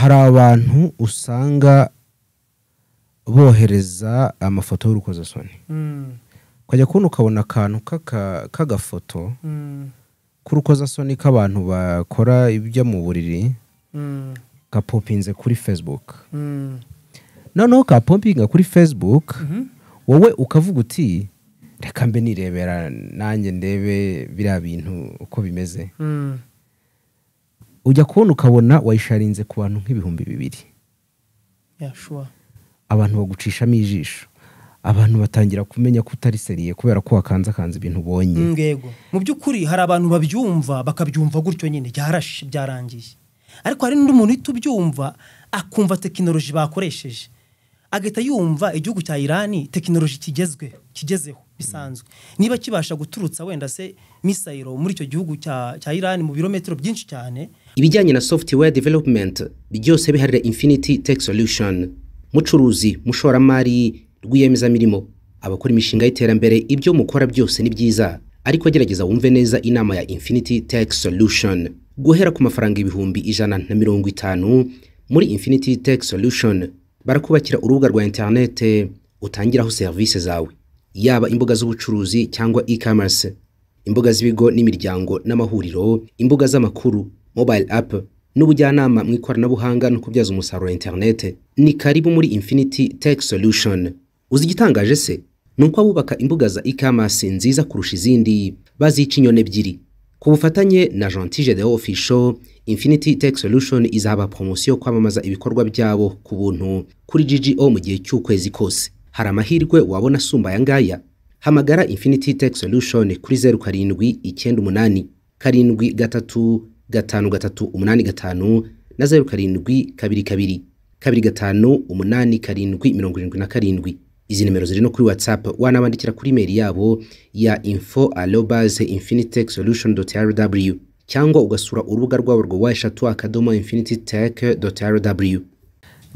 hari abantu usanga bohereza amafoto y'urukozasoni hmm. ukajya kubona ukabona akantu k'agafoto hmm. k'urukozasoni k'abantu bakora ibyo mu buriri kapopinze hmm. kuri facebook noneho kapopinga kuri facebook mhm. wowe ukavuga uti reka mbe nirebera nanjye ndebe biriya bintu uko bimeze ujya kubona ukabona wayisharinze ku bantu nk'ibihumbi bibiri abantu bagucishamo ijisho abantu batangira kumenya ko utari seriye kubera ko akanze ibintu ubonye mm, mu by'ukuri hari abantu babyumva bakabyumva gutyo nyine byarashe byarangiye ariko hari n'undi muntu uhita ubyumva akumva tekinoloji bakoresheje agahita yumva igihugu cya irani tekinoloji kigezeho bisanzwe niba kibasha guturutsa wenda se misayiro muri icyo gihugu cya irani mu birometero byinshi cyane ibijyanye na software development byose biharira infinity tech solution mucuruzi mushoramari rwiyemezamirimo abakora imishinga y'iterambere ibyo mukora byose ni byiza ariko gerageza wumve neza inama ya infinity tech solution guhera ku mafaranga ibihumbi ijana na mirongo itanu muri infinity tech solution barakubakira urubuga rwa interinete utangiraho serivisi zawe yaba imbuga z'ubucuruzi cyangwa e-commerce imbuga z'ibigo n'imiryango n'amahuriro imbuga z'amakuru mobile app n'ubujyanama mu ikoranabuhanga no kubyaza umusaruro interinete ni karibu muri infinity tech solution uzi igitangaje se ni uko abubaka imbuga za e-commerce nziza kurusha izindi bazica inyoni ebyiri ku bufatanye na gentile de official infinity tech solution izaba poromosiyo kwamamaza ibikorwa byabo ku buntu kuri ggo mu gihe cy'ukwezi kose hari amahirwe wabona asumba aya ngaya hamagara infinity tech solution kuri zeru karindwi icyenda umunani karindwi gatatu gatanu gatatu umunani gatanu na zeru karindwi kabiri kabiri kabiri gatanu umunani karindwi mirongo irindwi na karindwi izi nimero ziri no kuri whatsapp wanabandikira kuri mail yabo ya info arobase infinitech solution rw cyangwa ugasura urubuga rwabo rwa washatu akadomo infinity tech rw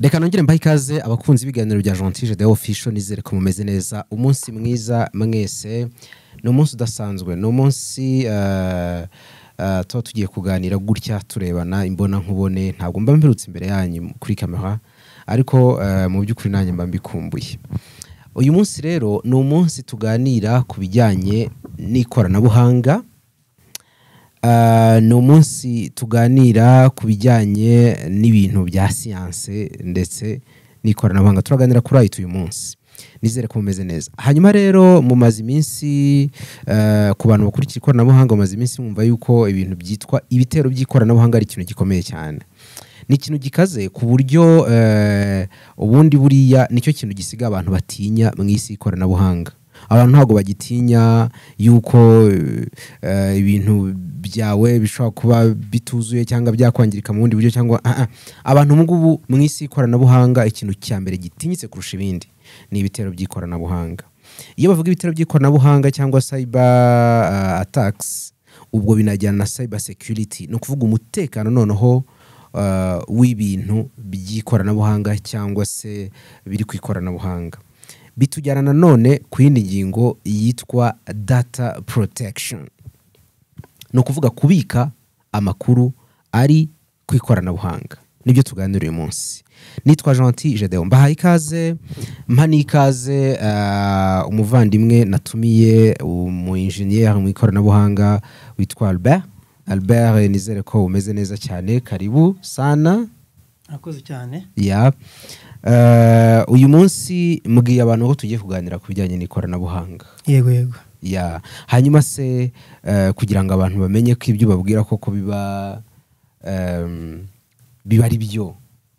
reka nongere mbahe ikaze abakunzi b'ibiganiro bya gentile de official nizere ko mumeze neza umunsi mwiza mwese ni umunsi udasanzwe ni umunsi uh, Eh, tuba tugiye kuganira gutya turebana imbona nkubone ntabwo mba mperutse imbere yanyu kuri kamera ariko eh, mu by'ukuri nanjye mba mbikumbuye uyu munsi rero ni umunsi tuganira ku bijyanye n'ikoranabuhanga eh, ni umunsi tuganira ku bijyanye n'ibintu bya siyanse ndetse n'ikoranabuhanga turaganira kuri ayiti uyu munsi nizere ko mumeze neza hanyuma rero mumaze iminsi eh, ku bantu bakurikira ikoranabuhanga mumaze iminsi mwumva yuko ibintu byitwa ibitero by'ikoranabuhanga ari ikintu gikomeye cyane ni ikintu gikaze ku buryo eh, ubundi buriya nicyo kintu gisiga abantu batinya mu isi y'ikoranabuhanga abantu ntabwo bagitinya yuko eh, ibintu byawe bishobora kuba bituzuye cyangwa byakwangirika mu bundi buryo cyangwa ah, ah. abantu ngubu mu isi y'ikoranabuhanga ikintu cya mbere gitinyitse kurusha ibindi ni ibitero by'ikoranabuhanga iyo bavuga ibitero by'ikoranabuhanga cyangwa cyangwa uh, atakisi ubwo binajyana na cyber security ni ukuvuga umutekano noneho uh, w'ibintu by'ikoranabuhanga cyangwa se biri ku ikoranabuhanga bitujyana nanone ku yindi ngingo yitwa data protection ni ukuvuga kubika amakuru ari ku ikoranabuhanga nibyo tuganira uyu munsi nitwa Gentil Gedeon mbahaye ikaze mpa ikaze eh, umuvandimwe natumiye umu injeniyeri mu ikoranabuhanga witwa albert albert nizere ko umeze neza cyane karibu sana murakoze cyane eh, uyu munsi mbwiye abantu ko tugiye kuganira ku bijyanye n'ikoranabuhanga yego yego hanyuma se eh, kugira ngo abantu bamenye ko ibyo ubabwira koko biba biba ari byo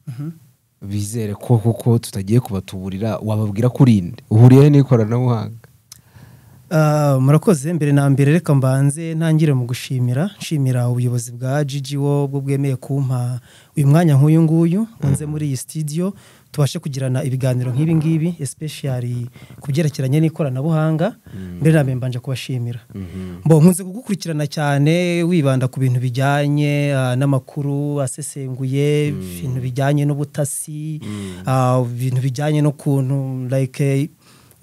mhm. bizere ko kuko tutagiye kubatuburira wababwira ko urinde uhuriye n'ikoranabuhanga ah, murakoze mbere na mbere reka mbanze ntangire mu gushimira nshimira ubuyobozi bwa jiji wo bwemeye kumpa uyu mwanya nk'uyu nguyu nze mm. muri iyi sitidiyo tubashe kugirana ibiganiro nk'ibi ngibi especially ku byerekeranye n'ikoranabuhanga mbere na mbanje kubashimira mhm. mbo nkunze kugukurikirana cyane wibanda ku bintu bijyanye ah, n'amakuru asesenguye mhm. ibintu bijyanye n'ubutasi mhm. ah, ibintu bijyanye n'ukuntu like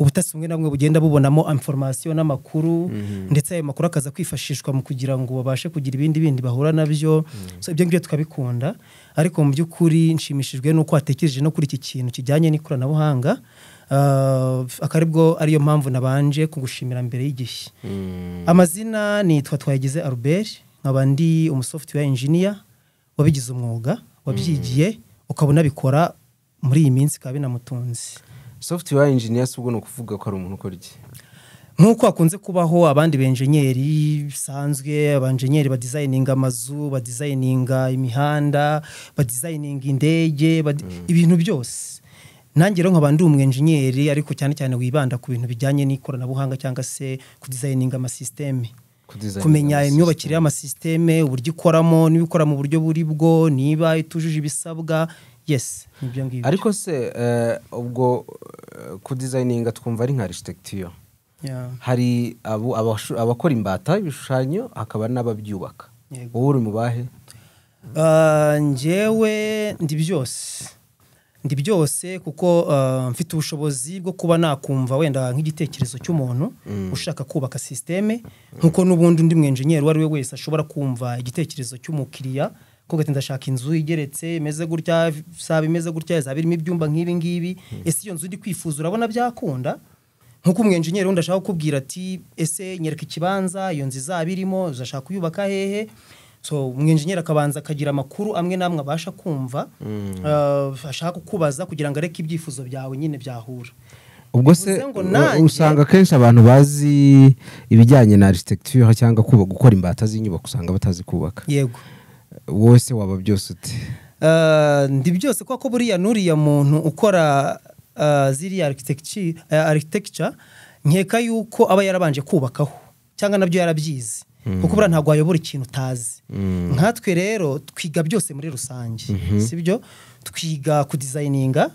ubutasi bumwe na bumwe bugenda bubonamo informasiyo n'amakuru ndetse ayo makuru akaza kwifashishwa mu kugira ngo babashe kugira ibindi bindi bahura nabyo ibyo ngibyo tukabikunda ariko mu by'ukuri nshimishijwe n'uko hatekereje no kuri iki kintu kijyanye n'ikoranabuhanga uh, akaribwo ariyo mpamvu nabanje kugushimira mbere y'igihe hmm. amazina nitwa twayagize albert nkaba ndi umusofutuweya injiniya wabigize umwuga wabyigiye hmm. ukabona abikora muri iyi minsi bikaba binamutunze sofutuweya injiniya si ubwo ni ukuvuga ko ari umuntu ukora iki nk'uko hakunze kubaho abandi benjenyeri bisanzwe abanjenyeri badizayininga amazu badizayininga imihanda badizayininga indege mm. ibintu byose nange rero nkaba ndi umwenjenyeri ariko cyane cyane wibanda ku bintu bijyanye n'ikoranabuhanga cyangwa se kudizayininga amasisiteme kumenya imyubakire y'amasisiteme uburyo ikoramo niba ikora mu buryo buri bwo niba itujuje ibisabwa yesi nibyo ngibyo ariko se eh, ubwo eh, kudizayininga twumva ari nka arisitagitiyo hari abakora imbata y'ibishushanyo hakaba n'ababyubaka wowe uri mu bahe uh, ngewe ndi byose ndi byose kuko uh, mfite ubushobozi bwo kuba nakumva wenda nk'igitekerezo cy'umuntu mm. ushaka kubaka sisiteme nkuko n'ubundi undi mwenjenyeri uwo ari we wese ashobora kumva igitekerezo cy'umukiriya ko ugahita ndashaka inzu igeretse imeze gutya izaba imeze gutya izaba irimo ibyumba nk'ibi ngibi mm. ese iyo nzu uri kwifuza urabona byakunda nk'uko umwenjenyeri wenda ashaka kukubwira ati ese nyereka ikibanza iyo nzu izaba irimo uzashaka kuyubaka hehe so umwenjenyeri akabanza akagira amakuru amwe n'amwe abasha kumva mm. uh, ashaka kukubaza kugira ngo areke ibyifuzo byawe nyine byahura ubwo se usanga akenshi abantu bazi ibijyanye na architecture cyangwa gukora imbata z'inyubako usanga batazi kubaka yego wose waba byose uti uh, ndi byose kuko buriya n'uriya muntu ukora ziriya e, architecture nkeka yuko aba yarabanje kubakaho cyangwa nabyo yarabyize hmm. kuko buriya ntabwo wayobora ikintu utazi hmm. nkatwe rero twiga byose muri rusange hmm. sibyo twiga kudizayininga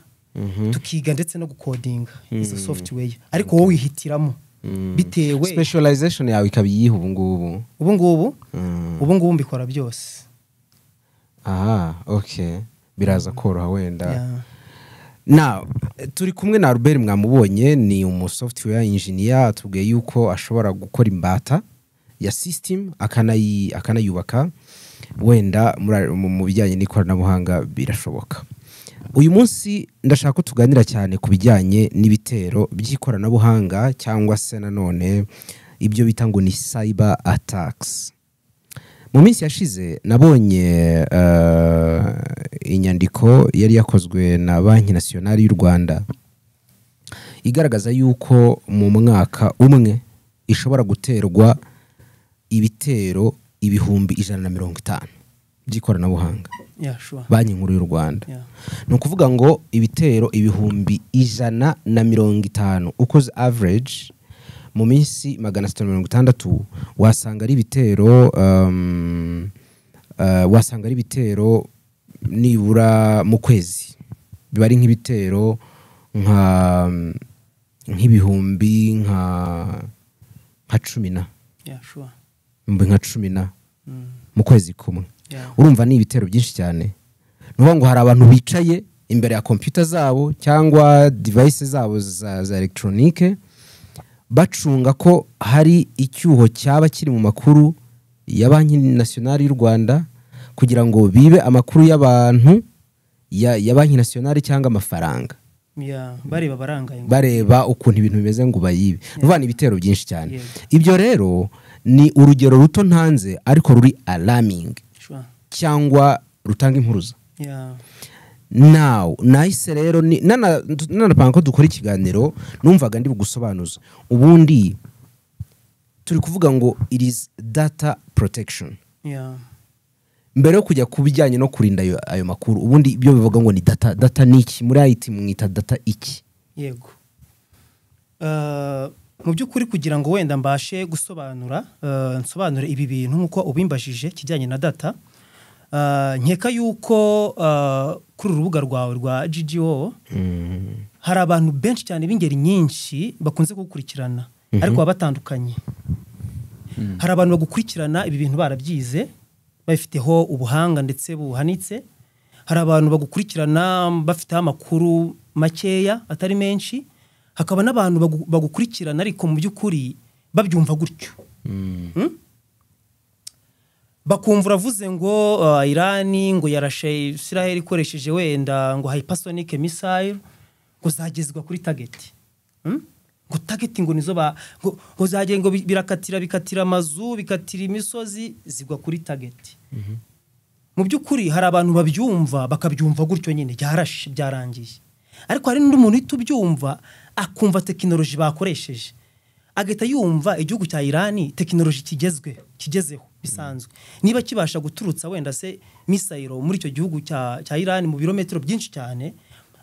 tukiga ndetse no gukodinga izo software ariko wowe wihitiramo bitewe specialization yawe ikaba iyihe ubu ngubu ubu ngubu ubu ngubu mbikora byose aha ok biraza koroha wenda na turi kumwe na Robert mwamubonye ni umusoftware engineer tubwiye yuko ashobora gukora imbata ya system akanayubaka wenda mu bijyanye n'ikoranabuhanga birashoboka uyu munsi ndashaka ko tuganira cyane ku bijyanye n'ibitero by'ikoranabuhanga cyangwa se nanone ibyo bita ngo ni cyber attacks mu minsi yashize nabonye eh, inyandiko yari yakozwe na banki nasiyonari y'u rwanda igaragaza yuko mu mwaka umwe ishobora guterwa ibitero ibihumbi ijana na mirongo itanu by'ikoranabuhanga banki nkuru y'u rwanda ni ukuvuga ngo ibitero ibihumbi ijana na mirongo itanu ukoze average mu minsi magana atatu mirongo itandatu wasanga ari ibitero um, uh, wasanga ari ibitero nibura mu kwezi biba ari nk'ibitero nka um, nk'ibihumbi nka nka cumi na ibihumbi nka cumi na mm. mu kwezi kumwe urumva ni ibitero byinshi cyane ni ngo hari abantu bicaye imbere ya kompiyuta zabo cyangwa divayise zabo za elegitoronike bacunga ko hari icyuho cyaba kiri mu makuru ya banki nasiyonari y'u rwanda kugira ngo bibe amakuru y'abantu ya banki nasiyonari cyangwa amafaranga bareba barangaye ukuntu ibintu bimeze ngo bayibe ruvana ibitero byinshi cyane ibyo rero ni urugero ruto ntanze ariko ruri aramingi cyangwa rutanga impuruza nawe nahise rero nanapanga ko dukora ikiganiro numvaga ndi bugusobanuza ubundi turi kuvuga ngo it data protection mbere yo kujya ku bijyanye no kurinda ayo makuru ubundi ibyo bivuga ngo ni data data ni iki muri it mwita data iki yego uh, mu by'ukuri kugira ngo wenda mbashe gusobanura uh, nsobanure ibi bintu nk'uko ubimbajije kijyanye na data Eh, nkeka yuko eh, kuri uru rubuga rwawe rwa GGO mm-hmm. hari abantu benshi cyane b'ingeri nyinshi bakunze kugukurikirana mm-hmm. ariko baba batandukanye mm. hari abantu bagukurikirana ibi bintu barabyize babifiteho ubuhanga ndetse buhanitse hari abantu bagukurikirana bafiteho amakuru makeya atari menshi hakaba n'abantu bagukurikirana ariko mu by'ukuri babyumva gutyo mm. hmm? bakumva uravuze ngo ah, irani ngo yarashe israel ikoresheje wenda ngo hypersonic missile ngo zagezwa kuri tageti hmm? ngo tageti ngo nizo ba ngo zagenda ngo birakatira bikatira amazu bikatira imisozi zigwa kuri tageti mhm. mu by'ukuri hari abantu babyumva bakabyumva gutyo nyine byarashe byarangiye ariko hari n'undi muntu uhita ubyumva akumva tekinoloji bakoresheje agahita yumva igihugu cya irani tekinoloji kigezeho mm. bisanzwe niba kibasha guturutsa wenda se misayiro muri icyo gihugu cya irani mu birometero byinshi cyane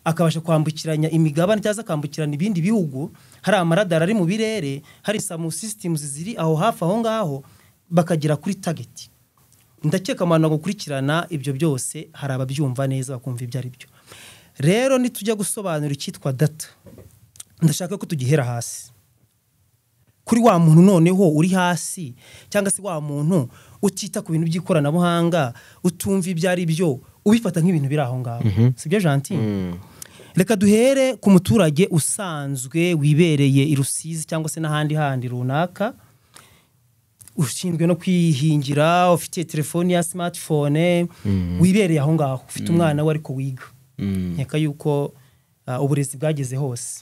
akabasha kwambukiranya imigabane cyangwa se akambukiranya ibindi bihugu hari amaradara ari mu birere hari samu sisitemu ziri aho hafi aho ngaho bakagera kuri tageti ndakeka abantu bagukurikirana ibyo byose hari ababyumva neza bakumva ibyo ari byo rero nitujya gusobanura icyitwa data ndashaka ko tugihera hasi kuri wa muntu noneho uri hasi cyangwa se wa muntu utita ku bintu by'ikoranabuhanga utumva ibyo ari byo ubifata nk'ibintu biri aho ngaho mhm. si byo mm. reka duhere ku muturage usanzwe wibereye i rusizi cyangwa se n'ahandi handi runaka ushinzwe no kwihingira ufite telefoni ya simatifone mhm. wibereye aho ngaho ufite mm. umwana we ariko wiga mm. nkeka yuko uh, uburezi bwageze hose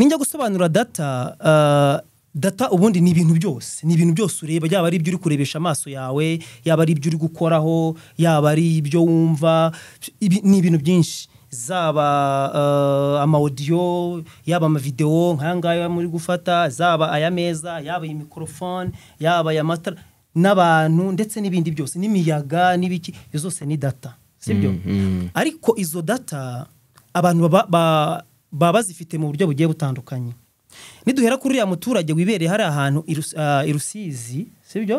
ninjya gusobanura data uh, data ubundi ni ibintu byose ni ibintu byose ureba yaba ari ibyo uri kurebesha amaso yawe yaba ari ibyo uri gukoraho yaba ari ibyo wumva ni ibintu byinshi zaba uh, amawudiyo yaba amavidewo nk'ayangaya muri gufata zaba aya meza yaba iyi mikorofone yaba aya matara n'abantu ndetse n'ibindi byose n'imiyaga n'ibiki zose ni data sibyo mm-hmm. ariko izo data abantu baba baba bazifite mu buryo bugiye butandukanye niduhera kuri uriya muturage wibereye hari ahantu irusizi ah, si byo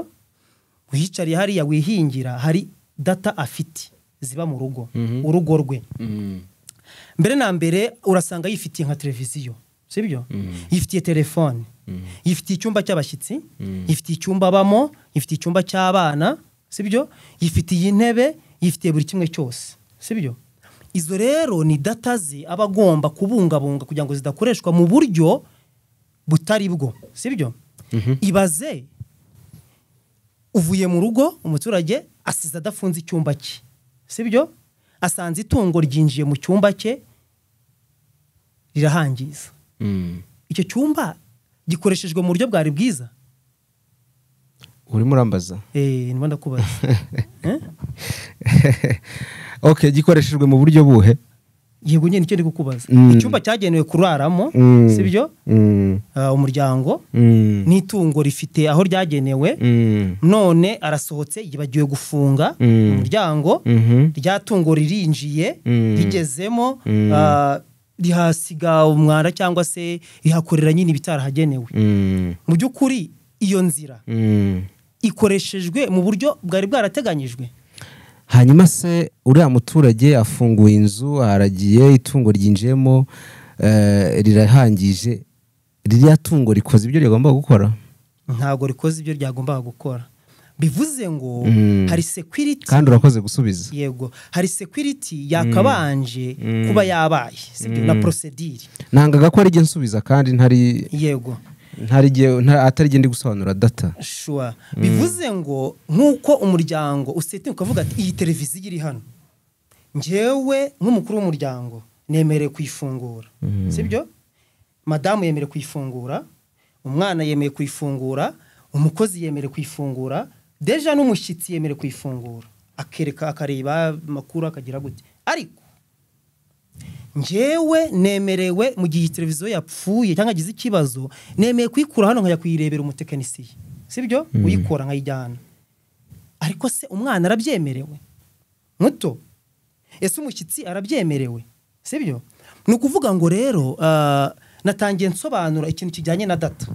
wiyicariye hariya wihingira hari data afite ziba mu rugo mhm. urugo rwe mhm. mbere na mbere urasanga yifitiye nka televiziyo si byo mhm. yifitiye telefone yifitiye icyumba cy'abashyitsi yifitiye icyumba abamo yifitiye icyumba cy'abana si byo yifitiye intebe yifitiye buri kimwe cyose si byo izo rero ni data ze aba agomba kubungabunga kugira ngo zidakoreshwa mu buryo butari bwo sibyo mhm. ibaze uvuye mu rugo umuturage asize adafunze icyumba cye si sibyo asanze itungo ryinjiye mu cyumba cye rirahangiza mm. icyo cyumba gikoreshejwe mu buryo bwari bwiza urimo urambaza eee eh, niba ndakubaza eh? ok gikoreshejwe mu buryo buhe yego nyine nicyo ndi kukubaza mm. icyumba cyagenewe kuraramo mm. si byo mm. ah, umuryango n'itungo rifite aho ryagenewe none arasohotse yibagiwe gufunga umuryango mhm. rya tungo ririnjiye rigezemo ah, rihasiga umwanda cyangwa se rihakorera nyine ibitarahagenewe mu by'ukuri iyo nzira ikoreshejwe mu buryo bwari bwarateganyijwe hanyuma se uriya muturage afunguye inzu aragiye itungo ryinjiyemo eh, rirahangije ririya tungo rikoze ibyo rigomba gukora ntabwo rikoze ibyo ryagombaga gukora bivuze ngo mm. hari sekiriti kandi urakoze gusubiza yego hari sekiriti mm. yakabanje mm. kuba yabaye na porosedire ntangaga ko ari njye nsubiza kandi ntari yego atari ndi gusobanura data bivuze ngo nk'uko umuryango usetinga ukavuga ati iyi televiziyo iri hano ngewe nk'umukuru w'umuryango nemerewe kuyifungura mm-hmm. sibyo madamu yemerewe kuyifungura umwana yemerewe kuyifungura umukozi yemerewe kuyifungura deja n'umushyitsi yemerewe kuyifungura akereka akareba amakuru akagira gutya ariko Njyewe nemerewe mu gihe iyi televiziyo yapfuye cyangwa agize ikibazo nemeye kuyikura hano nkajya kuyirebera umutekinisiye sibyo hmm. uyikora nkayijyana ariko se umwana arabyemerewe muto ese umushyitsi arabyemerewe sibyo ni ukuvuga ngo rero ah, natangiye nsobanura ikintu kijyanye na data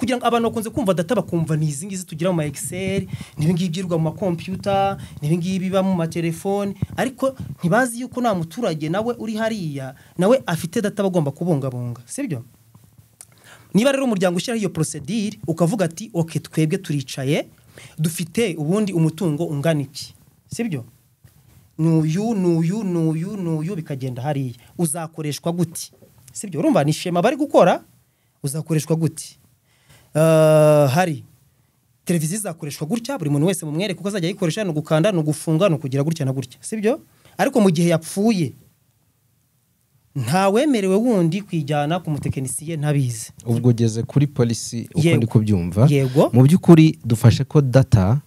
kugira ngo abantu bakunze kumva data bakumva ni izi ngizi tugira mu ma Excel ni ibingibi mu makompiyuta ni ibingibi biba mu matelefoni ariko ntibazi yuko nta muturage nawe uri hariya nawe afite data bagomba kubungabunga sibyo niba rero umuryango ushyiraho iyo porosedire ukavuga ati oke twebwe turicaye dufite ubundi umutungo ungana iki sibyo n'uyu n'uyu n'uyu n'uyu bikagenda hariya uzakoreshwa gute sibyo urumva ni ishema bari gukora uzakoreshwa gute Eh, hari televiziyo izakoreshwa gutya buri muntu wese mumwere kuko azajya ayikoresha ni ugukanda ni ugufunga ni ukugira gutya na gutya sibyo ariko mu gihe yapfuye ntawemerewe wundi kwijyana ku mutekinisiye ntabizi ubwo ugeze kuri polisi uko ndi kubyumva yego mu by'ukuri dufashe ko data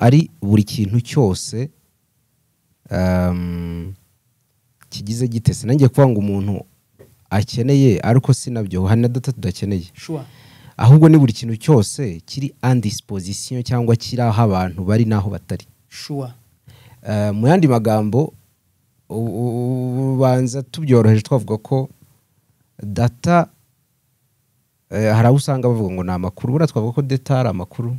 ari buri kintu cyose ehm, kigize gite nanjye kuvuga ngo umuntu akeneye ariko si nabyo na data tudakeneye ahubwo ni buri kintu cyose kiri andisipozisiyo cyangwa kiri aho abantu bari n'aho batari eh, mu yandi magambo ubanza tubyoroheje twavuga ko data eh, hari aho usanga bavuga ngo ni amakuru buriya twavuga ko data ari amakuru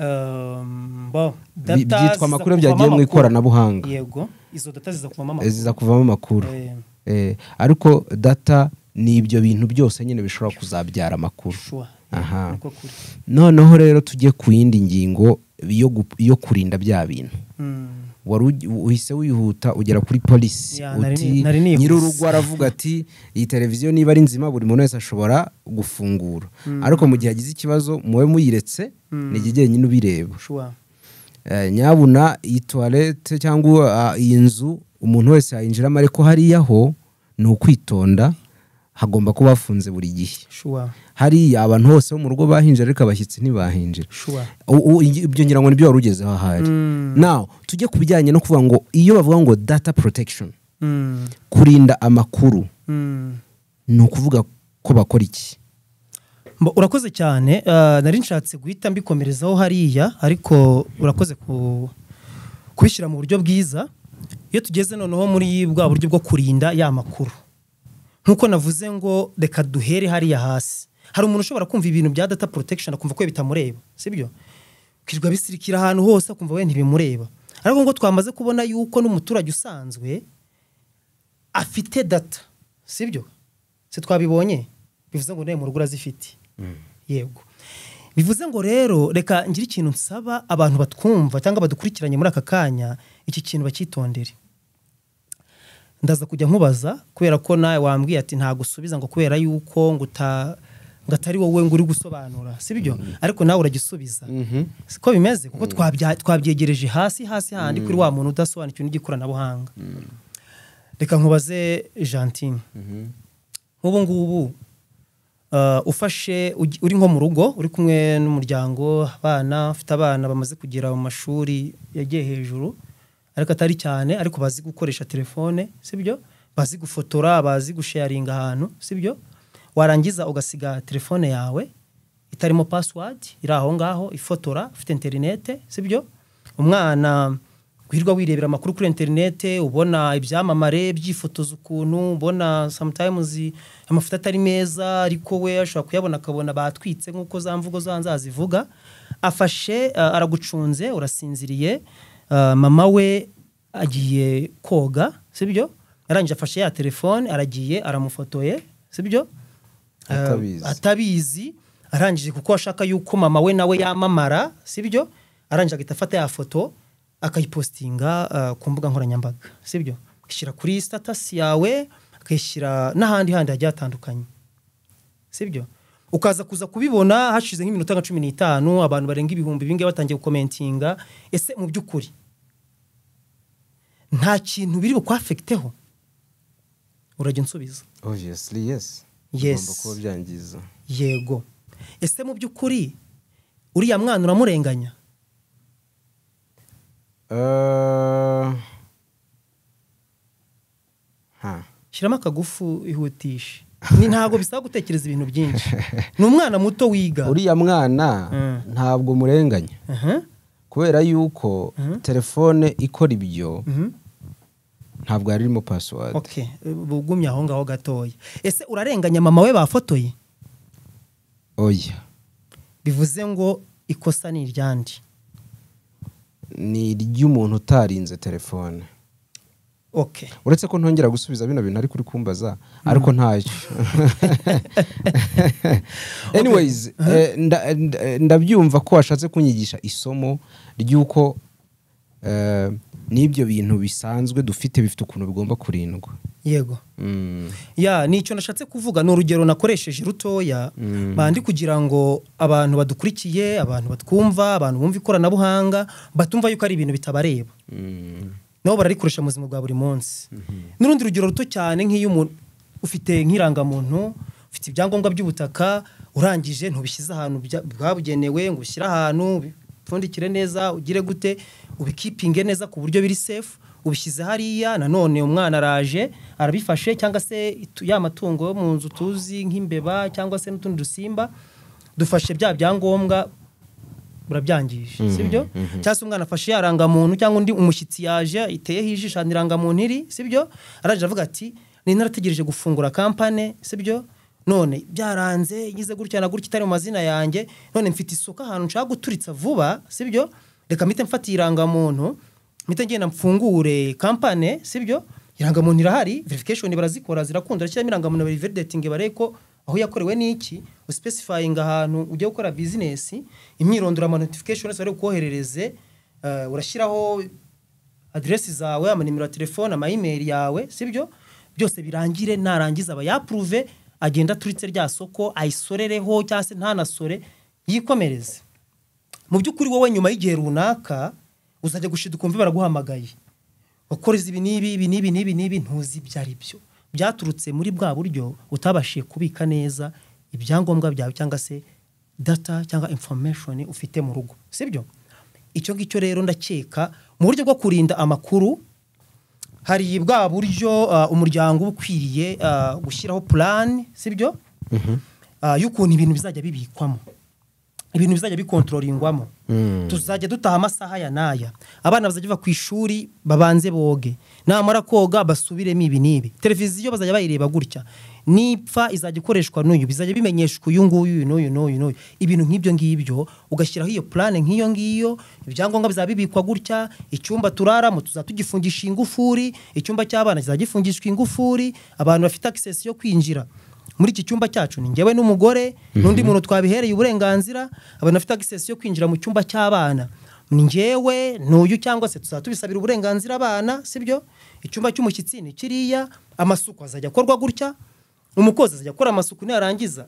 um, byitwa amakuru byagiye mu ikoranabuhanga yego izo data ziza kuvamo amakuru eh. ariko data ni ibyo bintu byose nyine bishobora kuzabyara amakuru noneho rero tujye ku yindi ngingo yo kurinda bya bintu hmm. uhise wihuta ugera kuri polisi nyir'urugo aravuga ati iyi televiziyo niba ari nzima buri muntu wese ashobora gufungura hmm. ariko mu gihe agize ikibazo mube muyiretse hmm. nijye jyenyine ubireba eh, nyabuna iyi tuwarete cyangwa ah, iyi nzu umuntu wese yayinjiramo ariko hariya ho ni ukwitonda hagomba kuba hafunze buri gihe hariya abantu bose bo mu rugo bahinjira ariko abashyitsi ntibahinjira ibyo ngira ngo nibyo wari ugezeho ahari mm. nawe tujye ku bijyanye no kuvuga ngo iyo bavuga ngo data protection mm. kurinda amakuru mm. ni ukuvuga ko bakora iki urakoze cyane uh, nari nshatse guhita mbikomerezaho hariya ariko urakoze kubishyira mu buryo bwiza iyo tugeze noneho muri bwa buryo bwo kurinda ya makuru nk'uko navuze ngo reka duhere hariya hasi hari umuntu ushobora kumva ibintu bya data protection akumva ko bitamureba sibyo kwijwa bisirikira ahantu hose akumva we ntibimureba ariko ngo twamaze kubona yuko n'umuturage usanzwe afite data sibyo se twabibonye bivuze ngo nawe mu rugo urazifite mm. yego bivuze ngo rero reka ngire ikintu nsaba abantu batwumva cyangwa badukurikiranye muri aka kanya iki kintu bakitondere ndaza kujya nkubaza kubera ko nawe wambwiye ati ntagusubiza ngo kubera yuko ngo ngo atari wowe ngo uri gusobanura si byo mhm. ariko nawe uragisubiza mhm. siko bimeze kuko mhm. twabyegereje hasi hasi handi kuri wa muntu udasobanukiwe n'igikoranabuhanga reka nkubaze jantine nk'ubu ngubu uh, ufashe uri nko mu rugo uri kumwe n'umuryango abana ufite abana bamaze kugera mu mashuri yagiye hejuru ariko atari cyane ariko bazi gukoresha telefone sibyo bazi gufotora bazi gusheyaringa ahantu sibyo warangiza ugasiga telefone yawe itarimo pasiwadi iri aho ngaho ifotora ufite interinete sibyo umwana wirirwa wirebera amakuru kuri interinete ubona ibyamamare byifotoza ukuntu ubona samutayimuzi amafoto atari meza ariko we ashobora kuyabona akabona batwitse nk'uko za mvugo za afashe aragucunze urasinziriye Uh, mama we agiye koga si byo arangije afashe ya telefone aragiye aramufotoye si byo uh, atabizi arangije kuko ashaka yuko mama we nawe yamamara si byo arangije agahita afata ya foto akayipositinga uh, ku mbuga nkoranyambaga si byo akishyira kuri sitatasi yawe akishyira n'ahandi handi hagiye hatandukanye si ukaza kuza kubibona hashize nk'iminota nka cumi n'itanu abantu barenga ibihumbi bingahe batangiye gukomentinga ese mu by'ukuri nta kintu biri bukwafekiteho urajya unsubiza obviously yego ese mu by'ukuri uriya mwana uramurenganya uh, shyiramo akagufu ihutishe ni ntabwo bisaba gutekereza ibintu byinshi ni umwana muto wiga uriya mwana hmm. ntabwo murenganya kubera yuko hmm. telefone ikora ibyo hmm. ntabwo yari irimo pasiwadi bugumye aho ngaho gatoya ese urarenganya mama we bafotoye oya bivuze ngo ikosa ni iryandi ni iry'umuntu utarinze telefone uretse ko ntongera gusubiza bino bintu ari kuri kumbaza ariko mm. ntacyo anyways eh, ndabyumva ko washatse kunyigisha isomo ry'uko eh, n'ibyo bintu bisanzwe dufite bifite ukuntu bigomba kurindwa yego mm. ya nicyo nashatse kuvuga ni urugero nakoresheje rutoya mm. bandi kugira ngo abantu badukurikiye abantu batwumva abantu bumva ikoranabuhanga batumva yuko ari ibintu bitabareba nabo bararikoresha mu buzima bwa buri munsi mhm. n'urundi rugero ruto cyane nk'iyo umuntu ufite nk'irangamuntu ufite ibyangombwa by'ubutaka urangije ntubishyize ahantu bwabugenewe ngo ubishyire ahantu upfundikire neza ugire gute ubikipinge neza ku buryo biri sefu ubishyize hariya nanone umwana araje arabifashe cyangwa se ya matungo yo mu nzu tuzi nk'imbeba cyangwa se n'utundi dusimba dufashe bya byangombwa urabyangije sibyo mhm, mhm. cyangwa se umwana afashe ya cyangwa undi umushyitsi yaje iteyeho ijisho ni rangamuntu iri sibyo araje avuga ati ni narategereje gufungura kampani sibyo none byaranze ngize gutya na gutya itari mu mazina yanjye none mfite isuka ahantu nshaka guturitsa vuba sibyo reka mpite mfatiye irangamuntu mpite ngenda mfungure kampani sibyo irangamuntu irahari verifikashoni barazikora zirakunda shyiramo irangamuntu bari veridetingi barebe ko aho yakorewe n'iki usipesifayinga ahantu ugiye gukora bizinesi imyirondoro eh, ama notifikashoni bari bukoherereze urashyiraho aderesi zawe amanimero ya telefone amayimeri yawe sibyo byose birangire narangiza aba yapuruve agenda aturitse rya soko ayisorereho cyangwa se ntanasore yikomereze mu by'ukuri wowe nyuma y'igihe runaka uzajya gushida ukumva baraguhamagaye wakoreza ibi n'ibi ibi n'ibi n'ibi n'ibi ntuzi ibyo ari byo byaturutse muri bwa buryo utabashije kubika neza ibyangombwa byawe cyangwa se data cyangwa information ufite mu rugo sibyo icyo ngicyo rero ndakeka mu buryo bwo kurinda amakuru hari bwa buryo uh, umuryango uba ukwiriye uh, gushyiraho purani sibyo mhm. uh, y'ukuntu ibintu bizajya bibikwamo ibintu bizajya bikontororengwamo hmm. tuzajya dutaha amasaha ya n'aya abana bazajya bava ku ishuri babanze boge namara koga basubiremo ibi n'ibi televiziyo bazajya bayireba gutya nipfa izajya ikoreshwa n'uyu bizajya bimenyeshwa uyu nguyu n'uyu n'uyu n'uyu ibintu nk'ibyo ngibyo ugashyiraho iyo purane nk'iyo ngiyo ibyangombwa bizaba bibikwa gutya icyumba turaramo tuzajya tugifungisha ingufuri icyumba cy'abana kizajya gifungishwa ingufuri abantu bafite akisesi yo kwinjira muri iki cyumba cyacu ni ngewe n'umugore mhm. n'undi muntu twabihereye uburenganzira abantu bafite agisesi yo kwinjira mu cyumba cy'abana ni ngewe n'uyu cyangwa se tuzaba tubisabira uburenganzira abana sibyo icyumba cy'umushyitsi ni kiriya amasuku azajya akorwa gutya umukozi azajya akora amasuku niyarangiza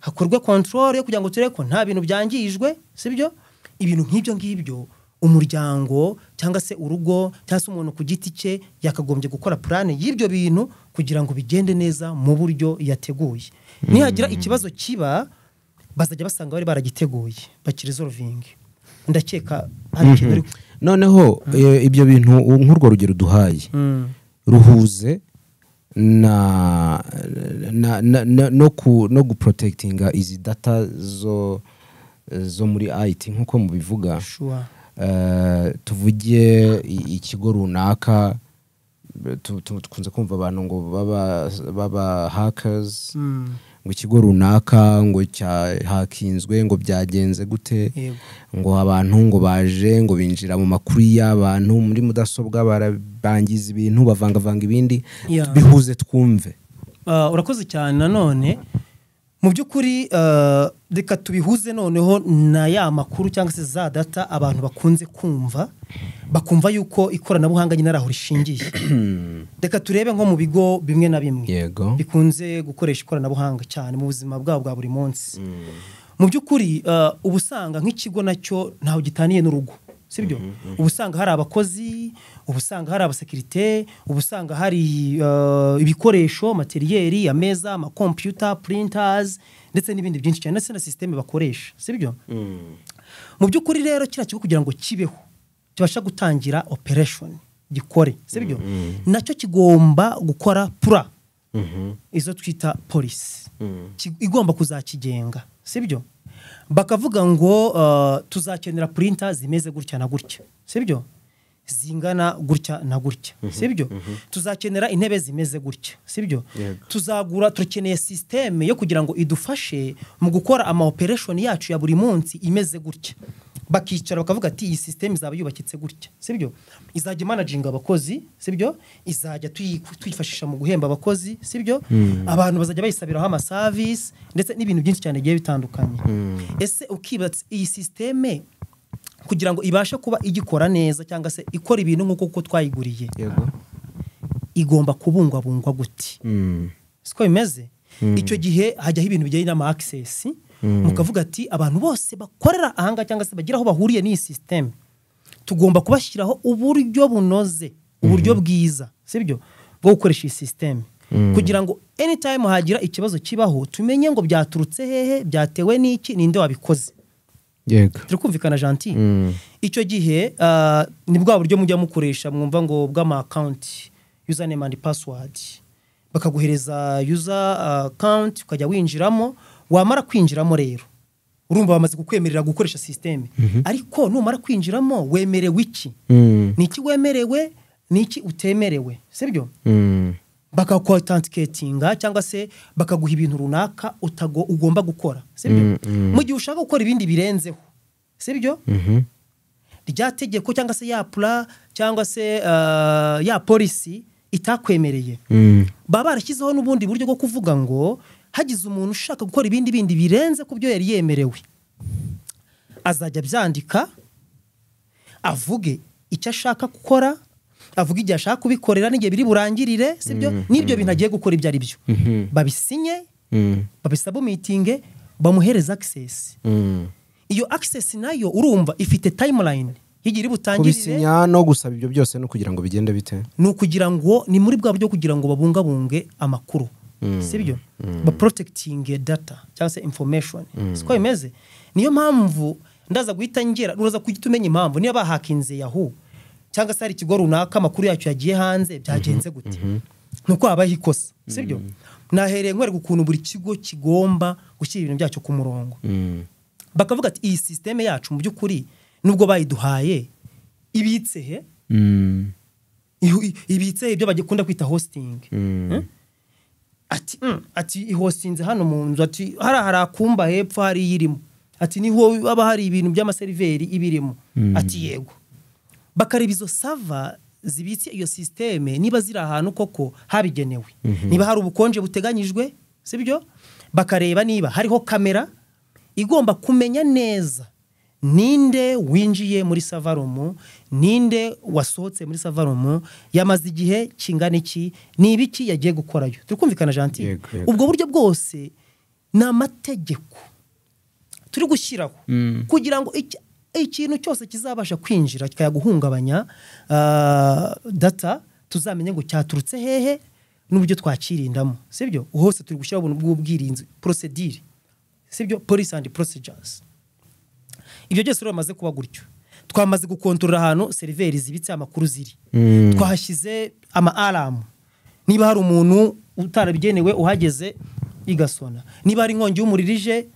hakorwe kontorore kugira ngo turebe ko nta bintu byangijwe sibyo ibintu nk'ibyo ngibyo umuryango cyangwa se urugo cyangwa se umuntu ku giti cye yakagombye gukora purane y'ibyo bintu kugira ngo bigende neza mu buryo yateguye nihagira ikibazo kiba bazajya basanga bari baragiteguye bakirizoruvingi ndakeka hari ikintu mhm. noneho hmm. eh, ibyo bintu nk'urwo rugero duhaye hmm. ruhuze no guporotekitinga izi data zo muri ayiti nk'uko mubivuga eh, tuvuge ikigo runaka dukunze kumva abantu ngo baba hakazi mm. ngo ikigo runaka ngo hakinzwe ngo byagenze gute ngo abantu ngo baje ngo binjira mu makuru y'abantu muri mudasobwa barabangiza ibintu bavangavanga ibindi bihuze twumve ah, urakoze cyane nanone mu by'ukuri eh, reka tubihuze noneho na ya makuru cyangwa se za data abantu bakunze kumva bakumva yuko ikoranabuhanga nyine ari aho rishingiye reka turebe nko mu bigo bimwe na bimwe bikunze gukoresha ikoranabuhanga cyane mu buzima bwabo bwa buri munsi mm. mu by'ukuri eh, ubusanga nk'ikigo nacyo ntawe gitaniye n'urugo sibyo mhm, mhm. uba usanga hari abakozi uba usanga hari abasekirite uba usanga hari uh, ibikoresho materiyeri ameza amakompiyuta purintazi ndetse n'ibindi byinshi cyane ndetse na sisiteme bakoresha sibyo mm. mu by'ukuri rero kiriya kigo kugira ngo kibeho kibasha gutangira operesheni gikore sibyo mm-hmm. nacyo kigomba gukora pura mm-hmm. izo twita polisi mm. igomba kuzakigenga sibyo bakavuga ngo uh, tuzakenera purinta zimeze gutya na gutya sibyo zingana gutya na gutya mhm, sibyo mhm. tuzakenera intebe zimeze gutya sibyo tuzagura turakeneye sisiteme yo kugira ngo idufashe mu gukora ama yacu ya buri munsi imeze gutya bakicara bakavuga ati iyi sisiteme izaba yubakitse gutya sibyo izajya imanaginga abakozi si sibyo izajya tuyifashisha mu guhemba abakozi si sibyo hmm. abantu bazajya bayisabiraho amasavisi ndetse n'ibintu byinshi cyane bigiye bitandukanye hmm. ese ukibatse iyi sisiteme kugira ngo ibashe kuba igikora neza cyangwa se ikora ibintu nk'uko twayiguriye igomba kubungwabungwa guti hmm. siko bimeze icyo gihe hajyaho ibintu bijyanye n'ama akisesi Mm. mukavuga ati abantu bose bakorera ahangaha cyangwa se bagira aho bahuriye n'iyi sisiteme tugomba kubashyiraho uburyo bunoze uburyo mm-hmm. bwiza sibyo bwo gukoresha iyi sisiteme mm. kugira ngo anytime hagira ikibazo kibaho tumenye ngo byaturutse hehe byatewe n'iki ninde wabikoze turi kumvikana janti mm. icyo gihe ah, ni bwa buryo mujya mukoresha mwumva ngo bw'amakawunti yuzanema andi pasiwadi bakaguhereza yuza akawunti ah, ukajya winjiramo wamara kwinjiramo rero urumva bamaze kukwemerera gukoresha sisiteme mhm. ariko numara kwinjiramo wemerewe iki mm. ni iki wemerewe ni iki utemerewe sibyo mm. bakakwatansikitinga cyangwa se bakaguha ibintu runaka ugomba gukora sibyo mm, mu gihe ushaka gukora ibindi birenzeho sibyo mm-hmm. rya tegeko cyangwa se ya pura cyangwa se uh, ya polisi itakwemereye baba barashyizeho n'ubundi buryo bwo kuvuga ngo hagize umuntu ushaka gukora ibindi bindi birenze ku byo yari yemerewe azajya abyandika avuge icyo ashaka gukora avuga igihe ashaka kubikorera n'igihe biri burangirire sibyo mm-hmm. n'ibyo bintu agiye gukora ibyo ari byo mm-hmm. babisinye mm. babisabumitinge bamuhereza akisesi mm. iyo akisesi nayo urumva ifite tayimulayini igihe iri butangirire kubisinya no gusaba ibyo byose no kugira ngo bigende bite ni ukugira ngo ni muri bwa buryo kugira ngo babungabunge amakuru Mm. sibyo mm. ba porotekitingi data cyangwa se information mm. siko bimeze niyo mpamvu ndaza guhita ngera uraza kujya umenya impamvu niba bahakinze yahu cyangwa se hari ikigo runaka amakuru yacyo yagiye hanze byagenze mm-hmm. gute mm-hmm. nuko habaho ikosa sibyo nahereye nkwereka ukuntu buri kigo kigomba gushyira ibintu byacyo ku murongo bakavuga ati iyi sisiteme yacu mu by'ukuri nubwo bayiduhaye ibitse he ibitse ibyo bagikunda kwita hositingi eh? ati mm. ati ihosinze hano mu nzu ati hari hari akumba hepfo hari iyirimo ati niho haba hari ibintu by'amaseriveri ibirimo mm. ati yego bakareba izo sava zibitse iyo sisiteme niba ziri ahantu koko habigenewe mhm. niba hari ubukonje buteganyijwe si byo bakareba niba hariho kamera igomba kumenya neza ninde winjiye muri savarumu ninde wasohotse muri savarumu yamaze igihe kingana iki ni ibiki yagiye gukorayo turi kumvikana janti ubwo buryo bwose ni amategeko turi gushyiraho mm. kugira ngo ikintu cyose kizabasha kwinjira kikayaguhungabanya ah, data tuzamenye ngo cyaturutse hehe n'uburyo twakirindamo sibyo hose turi gushyiraho ubuntu bw'ubwirinzi porosedire sibyo polisi andi porosegasi ibyo byose rero bamaze kuba gutyo twamaze gukontorora ahantu seriveri zibitse amakuru ziri hmm. twahashyize ama aramu niba hari umuntu utarabigenewe uhageze igasona niba hari inkongi y'umuriro ije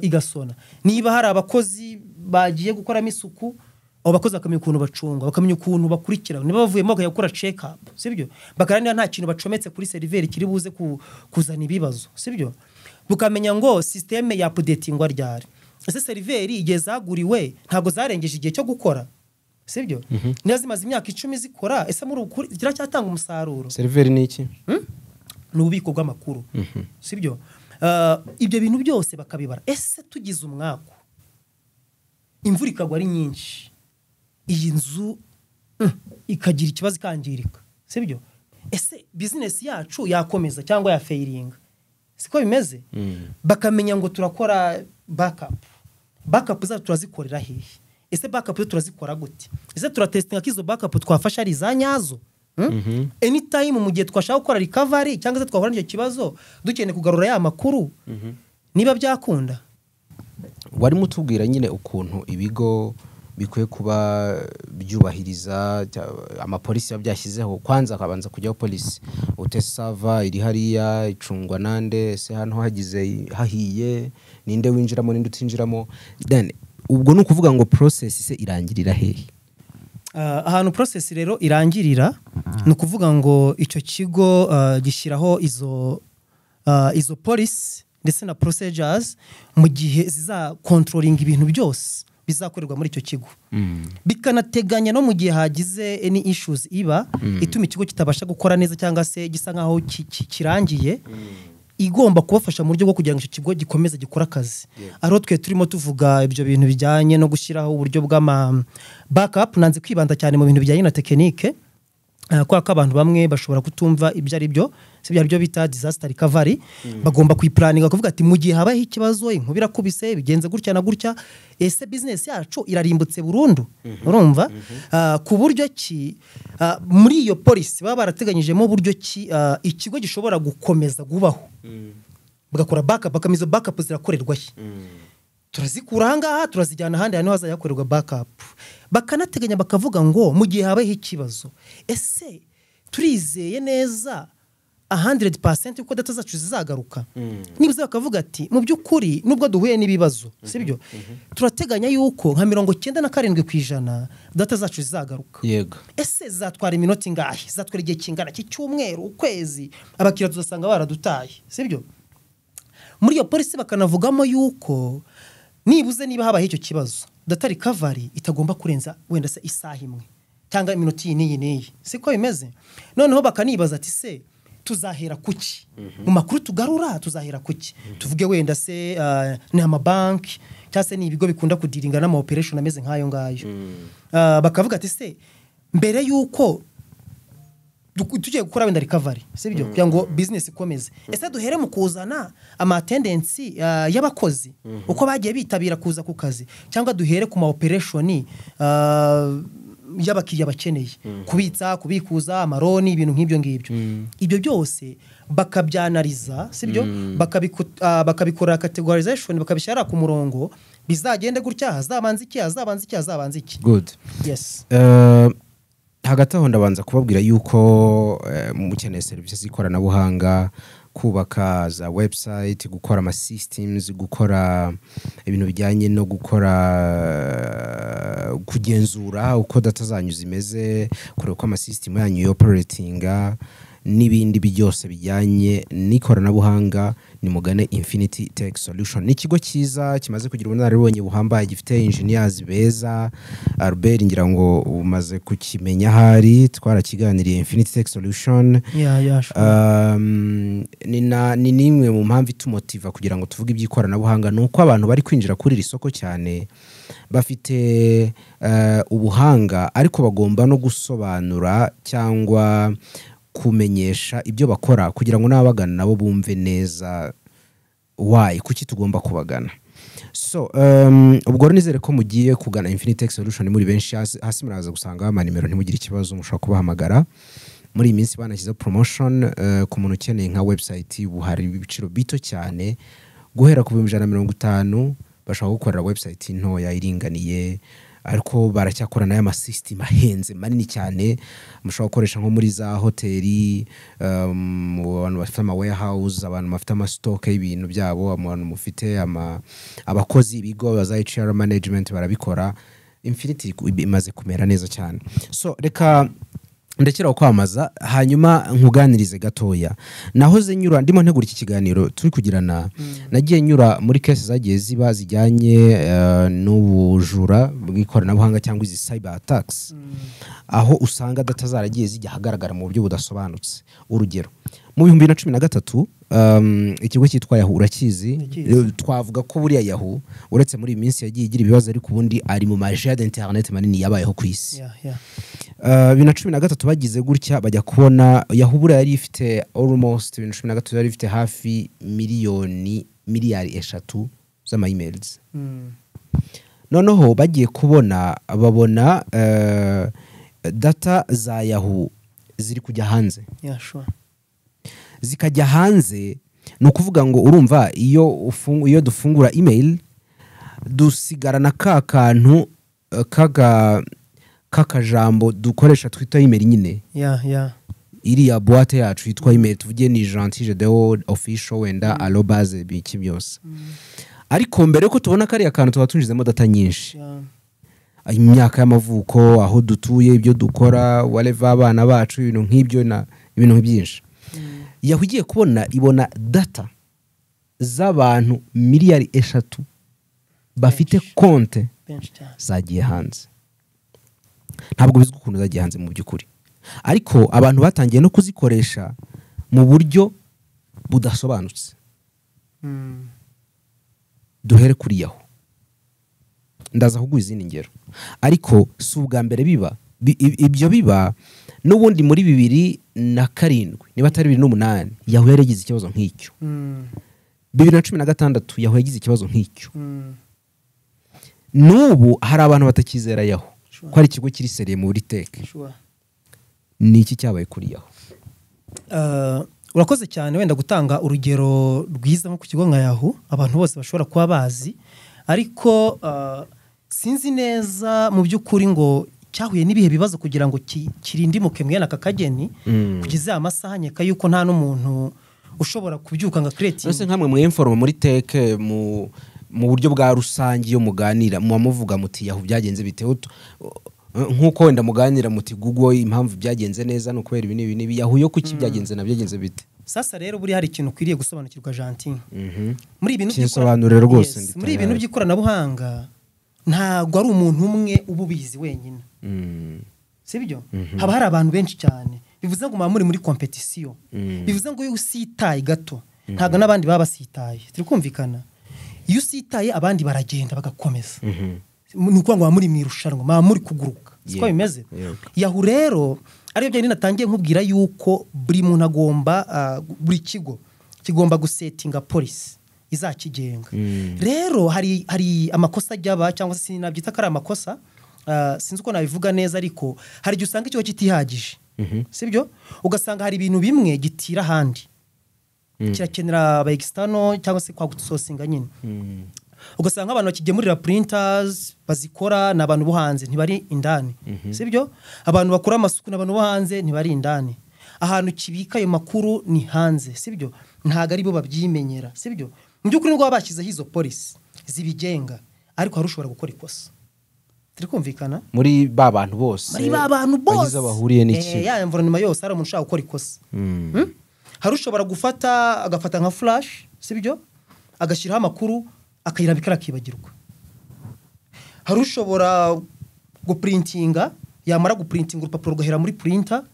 igasona niba hari abakozi bagiye gukoramo isuku abo bakozi bakamenya ukuntu bacunga bakamenya ukuntu bakurikirana niba bavuyemo bakajya gukora cekapu sibyo niba nta kintu bacometse kuri seriveri kiri buze kuzana ibibazo sibyo bukamenya ngo sisiteme yapudetingwa ryari ese seriveri igihe zaguriwe ntabwo zarengeje igihe cyo gukora sibyo mhm. niba zimaze imyaka icumi zikora ese muri ukuri ziracyatanga umusaruro seriveri ni iki hmm? ni ububiko bw'amakuru mhm. sibyo eh, ibyo bintu byose bakabibara ese tugize umwaku imvura ikagwa ari nyinshi iyi nzu hmm, ikagira ikibazo ikangirika sibyo ese bizinesi yacu yakomeza cyangwa yafeyiringa siko bimeze mhm. bakamenya ngo turakora bakapu backup zacu turazikorera hehe ese backup zo turazikora gute ese turatesitinga ko izo backup twafashe ari iza nyazo hmm? mhm. anytime mu gihe twashaka gukora recovery cyangwa se twahura n'icyo kibazo dukeneye kugarura ya makuru mhm. niba byakunda warimo utubwira nyine ukuntu ibigo bikwiye kuba byubahiriza amapolisi biba byashyizeho kwanza akabanza kujyaho polisi utesava iri hariya icungwa nande ese hano hagize hahiye ninde winjiramo ninde utinjiramo ubwo ni ukuvuga ngo process se irangirira hehe uh, ahantu process rero irangirira ni ukuvuga ngo icyo kigo uh, gishyiraho izo uh, izo polisi ndetse na procedures mu gihe zizakontrolinga ibintu byose bizakorerwa muri icyo kigo mm. bikanateganya no mu gihe hagize any issues iba mm. ituma ikigo kitabasha gukora neza cyangwa se gisa nk'aho kirangiye mm. igomba kubafasha mu buryo bwo kugira ngo icyo kigo gikomeze gikore akazi ariho twe turimo tuvuga ibyo bintu bijyanye no gushyiraho uburyo bw'ama bakapu nanze kwibanda cyane mu bintu bijyanye na tekinike Eh, kubera ko abantu bamwe bashobora kutumva ibyo ari byo si ibyo ari byo bita disaster recovery mm. bagomba kuyipuraninga kuvuga ati mu gihe habayeho ikibazo inkuba irakubise bigenze gutya na gutya ese business yacu irarimbutse burundu mm-hmm. urumva mm-hmm. Eh, ku buryo ki eh, muri iyo polisi baba barateganyijemo uburyo ki ikigo gishobora gukomeza kubaho mm. bagakora bakapu bakamizo bakapu zirakorerwaho turazikura ahangaha turazijyana ahandi hano hazajya hakorerwa bakapu bakanateganya bakavuga ngo mu gihe habayeho ikibazo ese turizeye neza ahandiredi pasenti kuko data zacu zizagaruka mm. niba bakavuga ati mu by'ukuri nubwo duhuye n'ibibazo mm-hmm. sibyo mm-hmm. turateganya yuko nka mirongo cyenda na karindwi ku ijana data zacu zizagaruka yego ese zatwara iminota ingahe zatwara igihe kingana cy'icyumweru ukwezi abakiriya tuzasanga baradutaye sibyo muri iyo polisi bakanavugamo yuko nibuze niba habaye icyo kibazo data kavari itagomba kurenza wenda se isaha imwe cyangwa iminota iyi n'iyi n'iyi siko bimeze noneho bakanibaza ati se tuzahera kuki mhm. mu makuru tugarura tuzahera kuki mhm. tuvuge wenda se ah, ni amabanki cyangwa se ni ibigo bikunda kudiringa n'ama operesheni ameze nk'ayo ngayo mhm. ah, bakavuga ati se mbere y'uko tugiye gukora wenda rikavari sibyo mm. kugira ngo bizinesi ikomeze ese duhere mu kuzana amatendensi uh, y'abakozi mm-hmm. uko bagiye bitabira kuza ku kazi cyangwa duhere ku ma opereshoni uh, y'abakiriya bakeneye mm-hmm. kubitsa kubikuza amaroni ibintu nk'ibyo ngibyo mm-hmm. ibyo byose bakabyanariza sibyo uh, bakabikora kategorizashoni bakabishyira ku murongo bizagende gutya hazabanza iki hazabanza iki hazabanza iki hagati aho ndabanza kubabwira yuko eh, mukeneye serivisi z'ikoranabuhanga kubaka za website gukora ama systems gukora ibintu bijyanye no gukora kugenzura uko data zanyu zimeze kureba uko ama system yanyu operatinga n'ibindi byose bijyanye n'ikoranabuhanga ni nimugane infinity tech solution ni ikigo cyiza kimaze kugira ubunararibonye buhambaye gifite engineers beza albert ngira ngo umaze kukimenya ahari twarakiganiriye infinity tech solution yeah, yeah, sure. Um, ni n'imwe mu mpamvu itumotiva kugira ngo tuvuge iby'ikoranabuhanga ni uko abantu bari kwinjira kuri iri soko cyane bafite eh, ubuhanga ariko bagomba no gusobanura cyangwa kumenyesha ibyo bakora kugira ngo n'ababagana nabo bumve neza wayi kuki tugomba kubagana so um, ubwo rero nizere ko mugiye kugana infinitex solution muri benshi hasi muraza gusangaho amanimero ntimugire ikibazo mushobora kubahamagara muri iyi minsi banashyizeho promotion uh, ku muntu ukeneye nka website buhari ibiciro bito cyane guhera ku bihumbi ijana na mirongo itanu bashobora gukorera website ntoya iringaniye ariko baracyakora n'aya masisitemu ahenze manini cyane mushobora gukoresha nko muri za hoteli um, abantu bafite ama weyahawuzi abantu bafite amasitoke y'ibintu byabo abantu mufite abakozi ibigo za HR management barabikora infiniti imaze kumera neza cyane so reka ndakiraho kwamamaza hanyuma nkuganirize gatoya nahoze nyura ndimo ntegura iki kiganiro turi kugirana mm. nagiye nyura muri kesi zagiye ziba zijyanye eh, n'ubujura bw'ikoranabuhanga cyangwa izi cyber attacks mm. aho usanga data zaragiye zijya ahagaragara mu buryo budasobanutse urugero mu bihumbi bibiri na cumi na gatatu Um, ikigo cyitwa yahu urakizi eh, twavuga ko buriya yahu uretse muri iyi minsi yagiye igira ibibazo ariko ubundi ari mu majede interineti manini yabayeho ku isi uh, bibiri na cumi na gatatu bagize gutya bajya kubona yahu buriya yari ifite almost bibiri na cumi na gatatu yari ifite hafi miliyoni miliyari eshatu z'amayimerizi hmm. noneho bagiye kubona babona uh, data za yahu ziri kujya hanze zikajya hanze ni ukuvuga ngo urumva iyo dufungura email dusigarana ka kantu eh, k'akajambo dukoresha twita imeri nyine iriya buwate yacu yitwa imeri tuvuge ni jantije dewo ofisho wenda mm. arobaze biki byose mm. ariko mbere ko tubona kariya kantu tuba tunyuzemo data nyinshi imyaka y'amavuko aho dutuye ibyo dukora wareva abana bacu ibintu nk'ibyo ibintu byinshi yaho ugiye kubona ibona data z'abantu miliyari eshatu bafite konte zagiye hanze ntabwo bizwi ukuntu zagiye hanze mu by'ukuri ariko abantu batangiye no kuzikoresha mu buryo budasobanutse hmm. duhere kuri yaho ndaza kuguha izindi ngero ariko si ubwa mbere biba ibyo biba n'ubundi muri bibiri na karindwi niba atari bibiri n'umunani yahu yari ikibazo nk'icyo hmm. bibiri na cumi na gatandatu yahu yagize ikibazo nk'icyo hmm. n'ubu hari abantu batakizera yahu ko ari ikigo kiri seriye muri teke ni iki cyabaye kuri yahu uh, urakoze cyane wenda gutanga urugero rwiza nko ku kigo nka yahu abantu bose bashobora kuba bazi ariko uh, sinzi neza mu by'ukuri ngo cyahuye n'ibihe bibazo kugira ngo kirindimuke mwene aka kageni mm. kugeza amasaha nyeka yuko nta n'umuntu ushobora kubyuka nka kiretingi mbese nkamwe mwemforoma muri teke mu buryo bwa rusange iyo muganira muba muvuga muti yahu byagenze bitewe nk'uko wenda muganira muti gugo impamvu byagenze neza ni ukubera ibi n'ibi n'ibi yahuye kuki mm. byagenze na byagenze bite sasa rero buriya hari ikintu ukwiriye gusobanukirwa jantine mhm. muri ibintu by'ikoranabuhanga ntabwo ari umuntu umwe uba ubizi wenyine mm. sibyo mhm. haba hari abantu benshi cyane bivuze ngo muba muri muri kompetisiyo mm. bivuze ngo iyo usitaye gato mm. ntabwo n'abandi baba basitaye turi kumvikana iyo usitaye abandi baragenda bagakomeza mhm. ni ukuvuga ngo muba muri mu irushanwa muba muri kuguruka siko bimeze yahu rero ariyo byari natangiye nkubwira yuko buri muntu agomba ah, buri kigo kigomba gusetinga polisi izakigenga mm. rero hari hari amakosa ajyaba cyangwa se sinabyita ko ari amakosa uh, sinzi uko nabivuga neza ariko hari igihe usanga ikigo kitihagije mhm. sibyo ugasanga hari ibintu bimwe gitira ahandi mm. kirakenera aba egisitano cyangwa se kwa gusosinga nyine mm. ugasanga nk'abantu bakigemurira purintazi bazikora ni abantu bo hanze ntibari indani mhm. sibyo abantu bakora amasuku ni abantu bo hanze ntibari indani ahantu kibika ayo makuru ni hanze sibyo ntabwo aribo babyimenyera sibyo mu by'ukuri n'ubwo baba bashyizeho izo polisi zibigenga ariko hari ushobora gukora ikosa turi kumvikana muri ba bantu bose muri ba bantu bose bahuriye n'iki eh, ya environment yose hari umuntu ushaka gukora ikosa hmm. Hmm? hari ushobora gufata agafata nka flash sibyo agashyiraho amakuru akayirabikara akibagirwa hari ushobora gupurintinga yamara gupurintinga urupapuro rugahera muri purinta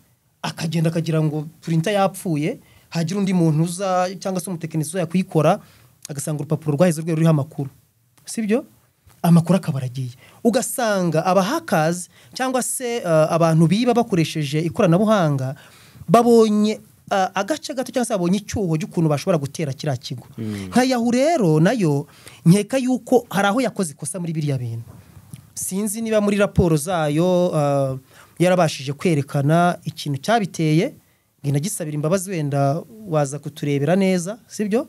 akagenda akagira ngo purinta yapfuye hagira undi muntu uza cyangwa se umutekinisiye yakuyikora agasanga urupapuro rwaheze rwe ruriho amakuru sibyo amakuru akaba aragiye ugasanga abahakazi cyangwa se uh, abantu biba bakoresheje ikoranabuhanga babonye uh, agace gato cyangwa se babonye icyuho cy'ukuntu bashobora gutera kiriya kigo hmm. nka yahu rero nayo nkeka yuko hari aho yakoze ikosa muri biriya bintu sinzi niba muri raporo zayo uh, yarabashije kwerekana ikintu cyabiteye nginda gisabira imbabazi wenda waza kuturebera neza sibyo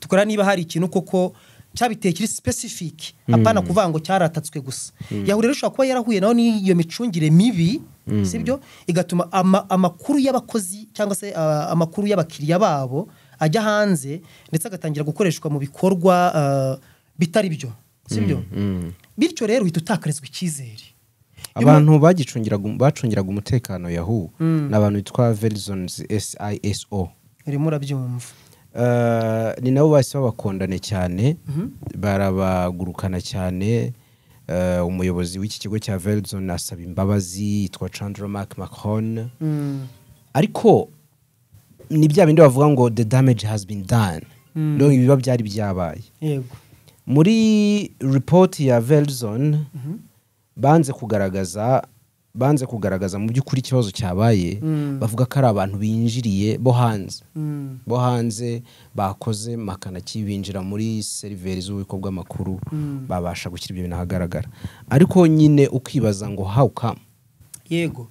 tukora niba hari ikintu koko cyabiteye kiri specific apana hmm. kuvuga ngo cyaratatswe gusa hmm. yahurira ishobora kuba yarahuye naho n'iyo micungire mibi hmm. sibyo igatuma amakuru y'abakozi cyangwa se uh, amakuru y'abakiriya babo ajya hanze ndetse agatangira gukoreshwa mu bikorwa uh, bitari byo sibyo bityo rero uhita utakarizwa icyizere abantu bacungiraga umutekano yahu ni abantu bitwa verizoni esi ayi esi o urimo urabyumva Eh, ni nabo bahise babakondane cyane mhm. barabagurukana cyane eh, umuyobozi w'iki kigo cya verizoni asaba imbabazi yitwa chandra mark macron mm. ariko ni bya bindi bavuga ngo the damage has been done mm. ibiba byari byabaye muri ripoti ya verizoni mhm. banze kugaragaza banze kugaragaza mu by'ukuri ikibazo cyabaye mm. bavuga ko ari abantu binjiriye bo hanze mm. bo hanze bakoze makanaki binjira muri seriveri z'ububiko bw'amakuru mm. babasha gushyira ibyo bintu ahagaragara ariko nyine ukibaza ngo how come yego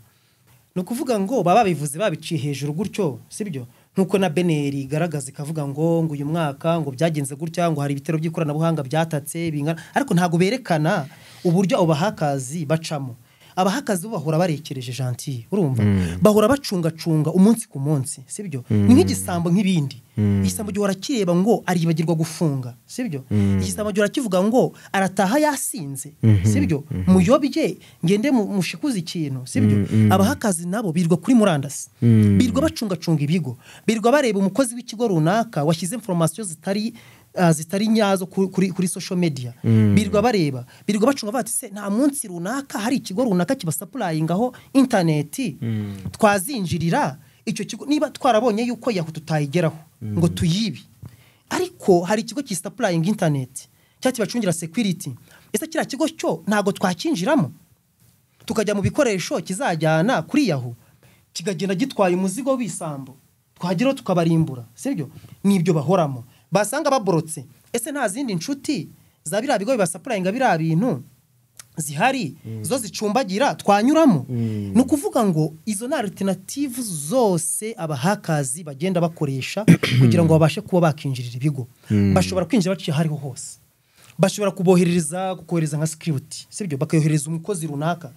ni ukuvuga ngo baba babivuze babiciye hejuru gutyo sibyo nk'uko na beneri igaragaza ikavuga ngo ngo uyu mwaka ngo byagenze gutya ngo hari ibitero by'ikoranabuhanga byatatse bingana ariko ntabwo berekana uburyo abo bahakazi bacamo abaha akazi barekereje gentille urumva mm. bahura bacungacunga umunsi ku munsi sibyo ni mm. nk'igisambo nk'ibindi mm. igisambo gihe urakireba ngo aribagirwa gufunga sibyo igisambo gihe kivuga ngo arataha yasinze mm-hmm. sibyo mm-hmm. muyobye ngende mushikuze ikintu sibyo mm-hmm. abaha akazi nabo birirwa kuri murandasi birirwa bacungacunga ibigo birirwa bareba umukozi w'ikigo runaka washyize inforomasiyo zitari Uh, zitari nyazo kuri social media mm. birirwa bareba birirwa bacunga bati se nta munsi runaka hari ikigo runaka kibasapurayingaho interineti mm. twazinjirira icyo kigo niba twarabonye yuko yaho tutayigeraho mm. ngo tuyibe ariko hari ikigo kisapurayinga interineti cyangwa kibacungira sekiriti ese kiriya kigo cyo ntabwo twakinjiramo tukajya mu bikoresho kizajyana kuri yaho kikagenda gitwaye umuzigo w'isambu twageraho tukabarimbura sibyo ni ibyo bahoramo basanga baborotse ese nta zindi nshuti za biriya bigo bibasapurayinga biriya bintu zihari mm. zo zicumbagira twanyuramo mm. ni ukuvuga ngo izo ni alternative zose abahakazi bagenda bakoresha kugira ngo babashe kuba bakinjirira ibigo mm. bashobora kwinjira baciye aho ariho hose bashobora kuboherereza kohereza nka sikiriti sibyo bakayohereza umukozi runaka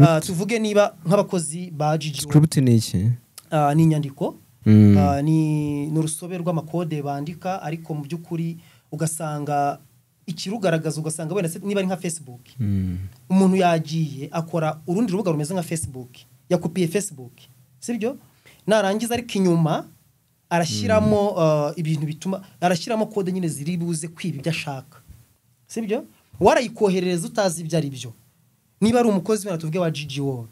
ah, tuvuge niba nk'abakozi ba jiji sikiriti ni iki ah, ni inyandiko Mm. Ah, ni urusobe rw'amakode bandika ariko mu by'ukuri ugasanga ikirugaragaza ugasanga wenda niba ari nka facebook mm. umuntu yagiye akora urundi rubuga rumeze nka facebook yakupiye facebook sibyo narangiza ariko inyuma arashyiramo mm. ah, ibintu bituma arashyiramo kode nyine ziri buze kwiba ibyo ashaka sibyo warayikoherereza utazi ibyo ari byo niba ari umukozi wenda tuvuge wa jiji wowe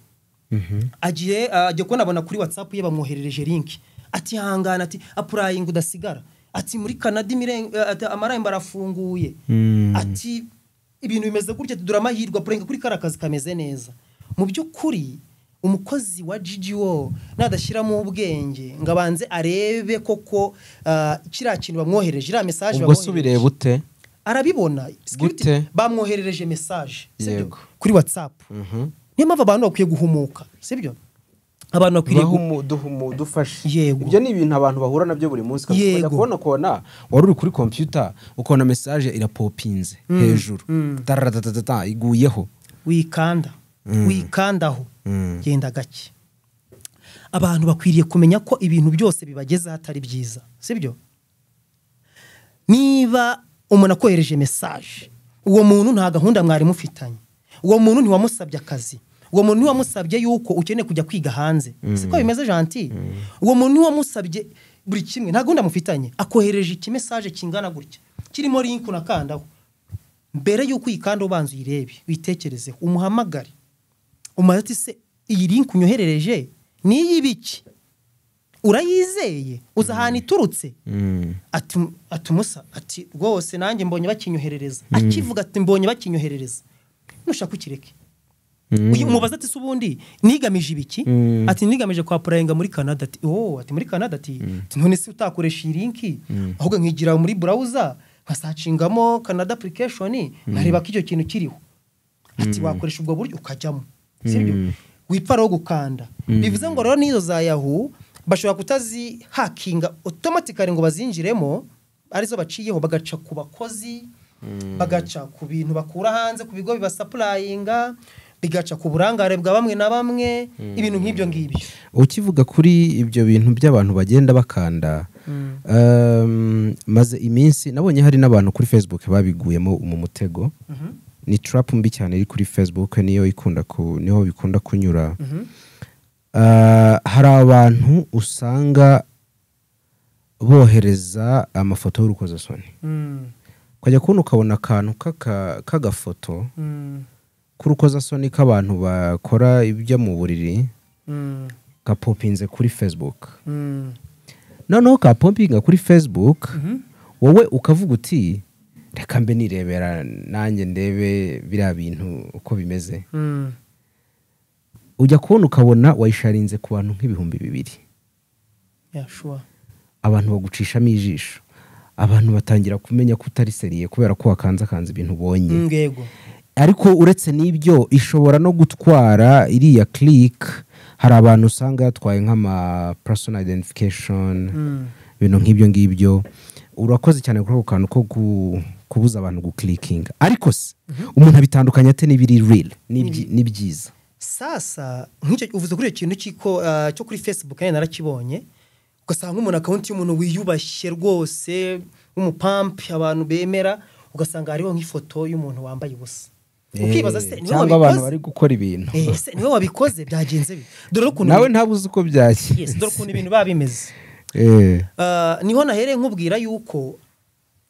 mm-hmm. agiye ah, ajya kubona abona kuri watsapu ye bamwoherereje linki ati hangana ati apurayingi udasigara ati muri kanada eh, amarembo arafunguye hmm. ati ibintu bimeze gutya tudura amahirwe apurenga kuri kariya kazi kameze neza mu by'ukuri umukozi wa jijiwo nadashyiramo ubwenge ngo abanze arebe koko eh, kiriya kintu bamwohereje iriya mesaje bamwohereje ubwo subire bute arabibona bamwoherereje mesaje kuri watsapu mhm. niyo mpamvu abantu bakwiye guhumuka si byo abantu bakwiriye dufashe ibyo ni ibintu abantu bahura nabyo buri munsi yego kubona ukabona wari uri kuri kompiyuta ukabona mesaje irapopinze mm, hejuru mm. iguyeho wikanda mm. wikandaho genda gake abantu bakwiriye kumenya ko ibintu byose bibagezeho atari byiza sibyo niba umuntu akohereje mesaje uwo muntu nta gahunda mwari mufitanye uwo muntu ntiwamusabye akazi uwo muntu wamusabye yuko ukeneye kujya kwiga hanze mm. siko bimeze janti mm. uwo muntu wamusabye buri kimwe nta ndamufitanye akohereje ikimesaje kingana gutya kirimo na unakandaho mbere y'uko uyikanda ubanza uyirebe witekereze umuhamagare umara ati se iyi link unyoherereje ni iy'ibiki urayizeye uzi mm. ahantu iturutse atumusa ati rwose nanjye mbonye bakinyoherereza akivuga ati mbonye bakinyoherereza nushaka ukireke Mm. umubaza ati se ubundi nigamije ibiki mm. ati nigamije kwapurayinga muri canada ati wowe oh, ati muri canada ati mm. none se utakoresha iyi linki ahubwo nkigira muri burawuza nkasacingamo canada apurikeshoni nkareba ko icyo kintu kiriho ati wakoresha ubwo buryo ukajyamo wipfaraho gukanda bivuze ngo rero n'izo za yahu bashobora kutazi kutazihakinga otomatikari ngo bazinjiremo arizo baciyeho bagaca ku bakozi bagaca ku bintu bakura hanze ku bigo bibasapurayinga bigaca ku burangare bwa bamwe na bamwe hmm. ibintu nk'ibyo ngibyo ukivuga kuri ibyo bintu by'abantu bagenda bakanda hmm. um, maze iminsi nabonye hari n'abantu kuri facebook babiguyemo mu mutego mhm. ni tarapu mbi cyane iri kuri facebook niyo ikunda niho bikunda kunyura mhm. uh, hari abantu usanga bohereza amafoto y'urukozasoni ukajya hmm. kubona ukabona akantu k'agafoto kurukoza k'urukozasoni k'abantu bakora ibyo mu buriri kapopinze hmm. kuri facebook hmm. noneho kapopinga kuri facebook mhm. wowe ukavuga uti reka mbe nirebera nanjye ndebe biriya bintu uko bimeze hmm. ujya kubona ukabona wayisharinze ku bantu nk'ibihumbi bibiri abantu bagucishamo ijisho abantu batangira kumenya ko utari seriye kubera ko wakanzakanze ibintu ubonye mm, ariko uretse n'ibyo ishobora no gutwara iriya click hari abantu usanga yatwaye nk'ama personal identification hmm. ibintu nk'ibyo ngibyo urakoze cyane kuri ako kantu ko kubuza abantu gukirikinga ariko se mhm. umuntu abitandukanya ate n'ibiri riri ni hmm. byiza sasa nk'icyo uvuze kuri icyo kintu ah, cyo kuri facebook nyine narakibonye ugasanga nk'umuntu akawunti y'umuntu wiyubashye rwose w'umupampu abantu bemera ugasanga hariho nk'ifoto y'umuntu wambaye ubusa cyangwa abantu bari gukora ibintu ni eh, niwe wabikoze byagenze dore ukuntu nawe ntawe uzi uko byagiye dore ukuntu ibintu biba bimeze eh. Eh, niho nahereye nkubwira yuko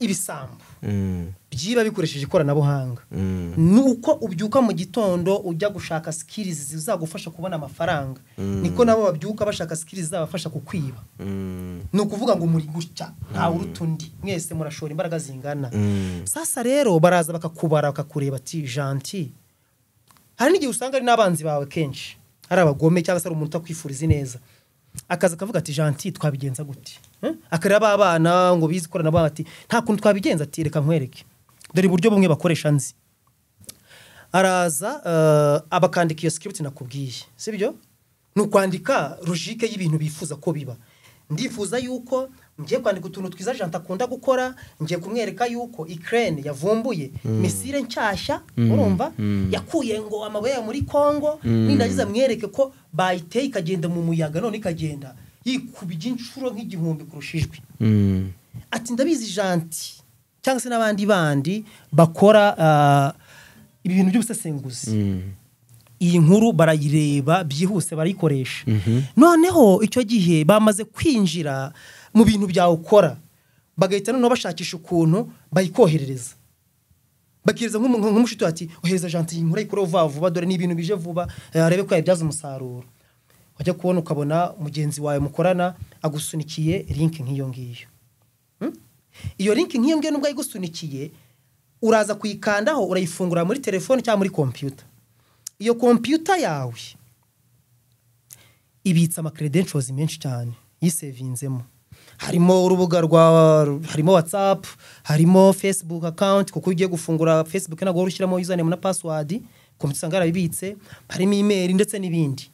ibisambo mm. byiba bikoresheje ikoranabuhanga mm. ni uko ubyuka mu gitondo ujya gushaka sikirizi zizagufasha kubona amafaranga mm. niko nabo babyuka bashaka sikirizi zabafasha kukwiba mm. ni ukuvuga ngo muri guca ntawe uruta undi mwese murashora imbaraga zingana sasa rero baraza bakakubara bakakureba ati janti hari n'igihe usanga ari n'abanzi bawe kenshi hari abagome cyangwa se hari umuntu utakwifuriza ineza akaza kavuga ati janti twabigenza gute hmm? akareba abana ngo bize ikoranabuhanga ati nta kuntu twabigenza ati reka nkwereke dore uburyo bumwe bakoresha nzi araza eh, abakandika iyo sikiriti nakubwiye si byo ni ukwandika rujike y'ibintu bifuza ko biba ndifuza yuko ngiye kwandika utuntu twiza janta akunda gukora ngiye kumwereka yuko ikirere yavumbuye mm. misire nshyashya mm. urumva mm. yakuye ngo amabuye muri congo n'indagiza amwereke ko bayiteye ikagenda mu muyaga none ikagenda yikubye inshuro nk'igihumbi kurusha ijwi ati ndabizi janti cyangwa se n'abandi bandi bakora uh, ibintu by'ubusesenguzi mm. iyi nkuru barayireba byihuse barayikoresha mm-hmm. noneho icyo gihe bamaze kwinjira mu bintu ukora bagahita noneho bashakisha ukuntu bayikoherereza bakereza nk'umushuti ati ohereza janti iyi nkuru ayikore vuba vuba dore ni ibintu bije vuba eh, arebe ko yabyaza umusaruro wajya kubona ukabona mugenzi wawe mukorana agusunikiye linki nk'iyo ngiyo iyo linki nk'iyo ngiyo nubwo ayigusunikiye uraza kuyikandaho urayifungura muri telefone cyangwa muri kompiyuta iyo kompiyuta yawe ibitsa amakeredenshozi menshi cyane yisevinzemo harimo urubuga rwa harimo watsapu harimo facebook akawunti kuko ugiye gufungura facebook ntabwo wari ushyiramo username na password kompiyuta usanga yarabibitse harimo imeri ndetse n'ibindi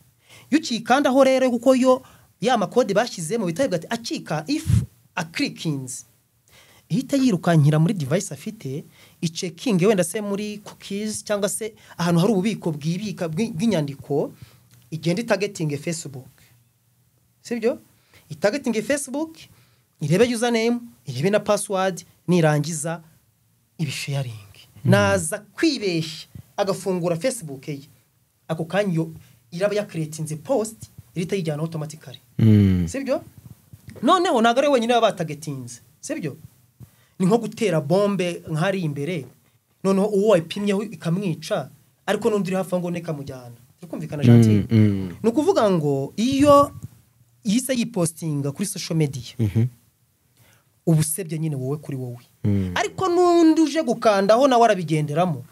iyo ukikandaho rero kuko yo ya makode bashyizemo bitarebwa ati akika ifu akirikinzi ihita yirukankira muri device afite icekinge wenda se muri cookies cyangwa se ahantu hari ububiko bwibika bw'inyandiko igenda itagetinge facebook sibyo itagetinge facebook irebe username irebe na password nirangiza ibisharing hmm. naza kwibeshya agafungura facebook ye ako kanya iraba yakreatinze post irita yijyana automatically hmm. sibyo noneho ntabwo ari wenyine baba batagetinze sibyo ni nko gutera bombe nk'ari imbere noneho uwo wayipimyeho ikamwica ariko n'undi uri hafi aho ngo ntikamujyana kumvikana jantire mm, mm. ni ukuvuga ngo iyo yise yipositinga kuri social media mhm. uba nyine wowe kuri wowe mm. ariko n'undi uje gukandaho nawe arabigenderamo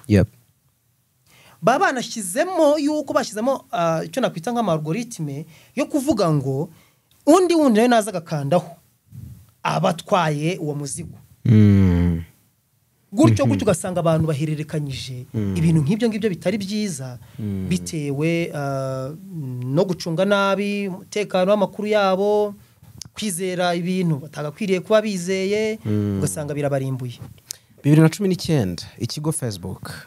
baba banashyizemo yuko bashyizemo ah, icyo nakwita nk'amagoritime yo kuvuga ngo undi wundi nawe naza agakandaho aba atwaye uwo muzigo Hmm. gutyo mhm. gutyo ugasanga abantu bahererekanyije hmm. ibintu nk'ibyo ngibyo bitari byiza hmm. bitewe uh, no gucunga nabi umutekano w'amakuru yabo kwizera ibintu batagakwiriye kuba bizeye ugasanga birabarimbuye bibiri na cumi n'icyenda ikigo facebook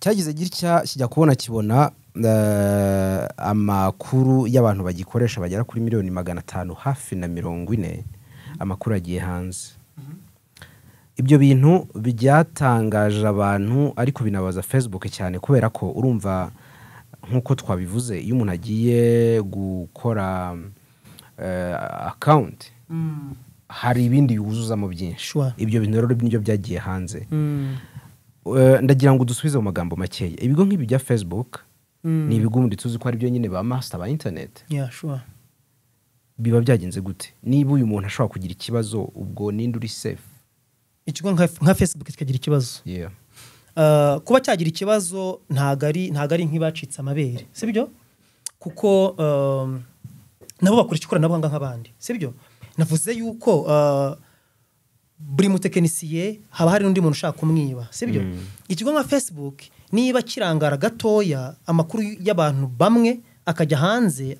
cyagize gitya kijya kubona kibona uh, amakuru y'abantu bagikoresha bagera kuri miliyoni magana atanu hafi na mirongo ine amakuru agiye hanze ibyo bintu byatangaje abantu ariko binabaza facebook cyane kubera ko urumva nk'uko twabivuze iyo umuntu agiye gukora eh, akawunti mm. hari ibindi yuzuzamo byinshi ibyo bintu rero nibyo byagiye hanze mm. eh, ndagira ngo dusubize mu magambo makeya ibigo nk'ibi bya facebook mm. ni ibigo ubundi tuzi ko ari byo nyine ba masita ba interineti biba byagenze gute niba uyu muntu ashobora kugira ikibazo ubwo ninde uri sefu ikigo nka Facebook kikagira ikibazo uh, kuba cyagira ikibazo ntabwo ari ntabwo ari nk'ibacitse amabere si byo kuko um, nabo bakoresha ikoranabuhanga nk'abandi si byo navuze yuko uh, buri mutekinisiye haba hari n'undi muntu ushaka kumwiba si byo mm. ikigo nka fesibuke niba kirangara gatoya amakuru y'abantu bamwe akajya hanze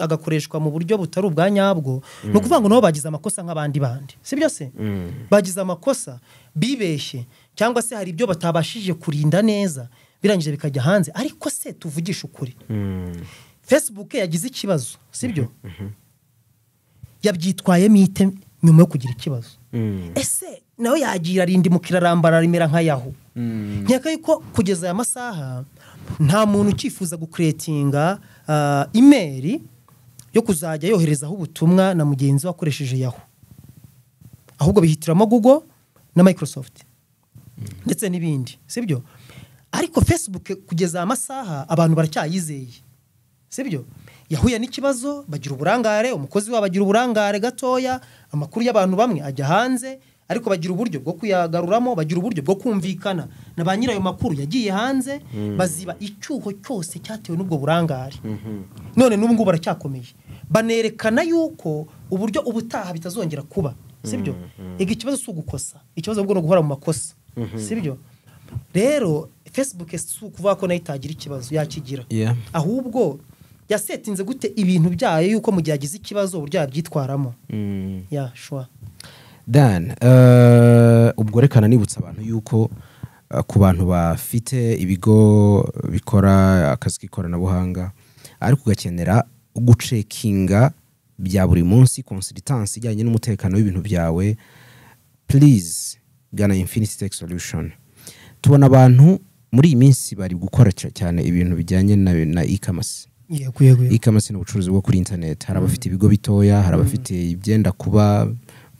agakoreshwa mu buryo butari ubwa nyabwo ni ukuvuga ngo nabo bagize amakosa nk'abandi bandi si byo se mm. bagize amakosa bibeshye cyangwa se hari ibyo batabashije kurinda neza birangije bikajya hanze ariko se tuvugisha ukuri mm. facebook yagize ikibazo si byo mm-hmm, mm-hmm. yabyitwayemo ite nyuma yo kugira ikibazo mm. ese nawe yagira arinda mukirarambara remera nka yaho nkeka yuko kugeza aya masaha nta muntu ukifuza gukuretinga uh, imeri yo kuzajya yoherezaho ubutumwa na mugenzi we akoresheje yaho ahubwo bihitiramo google na microsoft ndetse n'ibindi sibyo ariko facebook kugeza amasaha abantu baracyayizeye sibyo yahuye n'ikibazo bagira uburangare umukozi wabo agira uburangare gatoya amakuru y'abantu bamwe ajya hanze ariko bagira uburyo bwo kuyagaruramo bagira uburyo bwo kumvikana na ba nyirayo makuru yagiye hanze hmm. baziba icyuho cyose cyatewe n'ubwo burangare hmm. none n'ubu ngubu baracyakomeje banerekana yuko uburyo ubutaha bitazongera kuba sibyo hmm. iga ikibazo si ugukosa ikibazo ahubwo ni uguhora mu makosa sibyo rero facebook si ukuvuga ko nayo itagira ikibazo yakigira ahubwo yasetinze gute ibintu byayo yuko mu gihe agize ikibazo uburyo yabyitwaramo yashwa dani eh, ubwo rekana nibutsa abantu yuko eh, ku bantu bafite ibigo bikora akazi k'ikoranabuhanga ariko ugakenera gucekinga bya buri munsi konsiritansi ijyanye n'umutekano w'ibintu byawe purize gana infiniti tekisi solushoni tubona abantu muri iyi minsi bari gukora cyane ibintu bijyanye na ikamasi ikamasi ni ubucuruzi bwo kuri interineti hari mm. abafite ibigo bitoya hari mm. abafite ibyenda kuba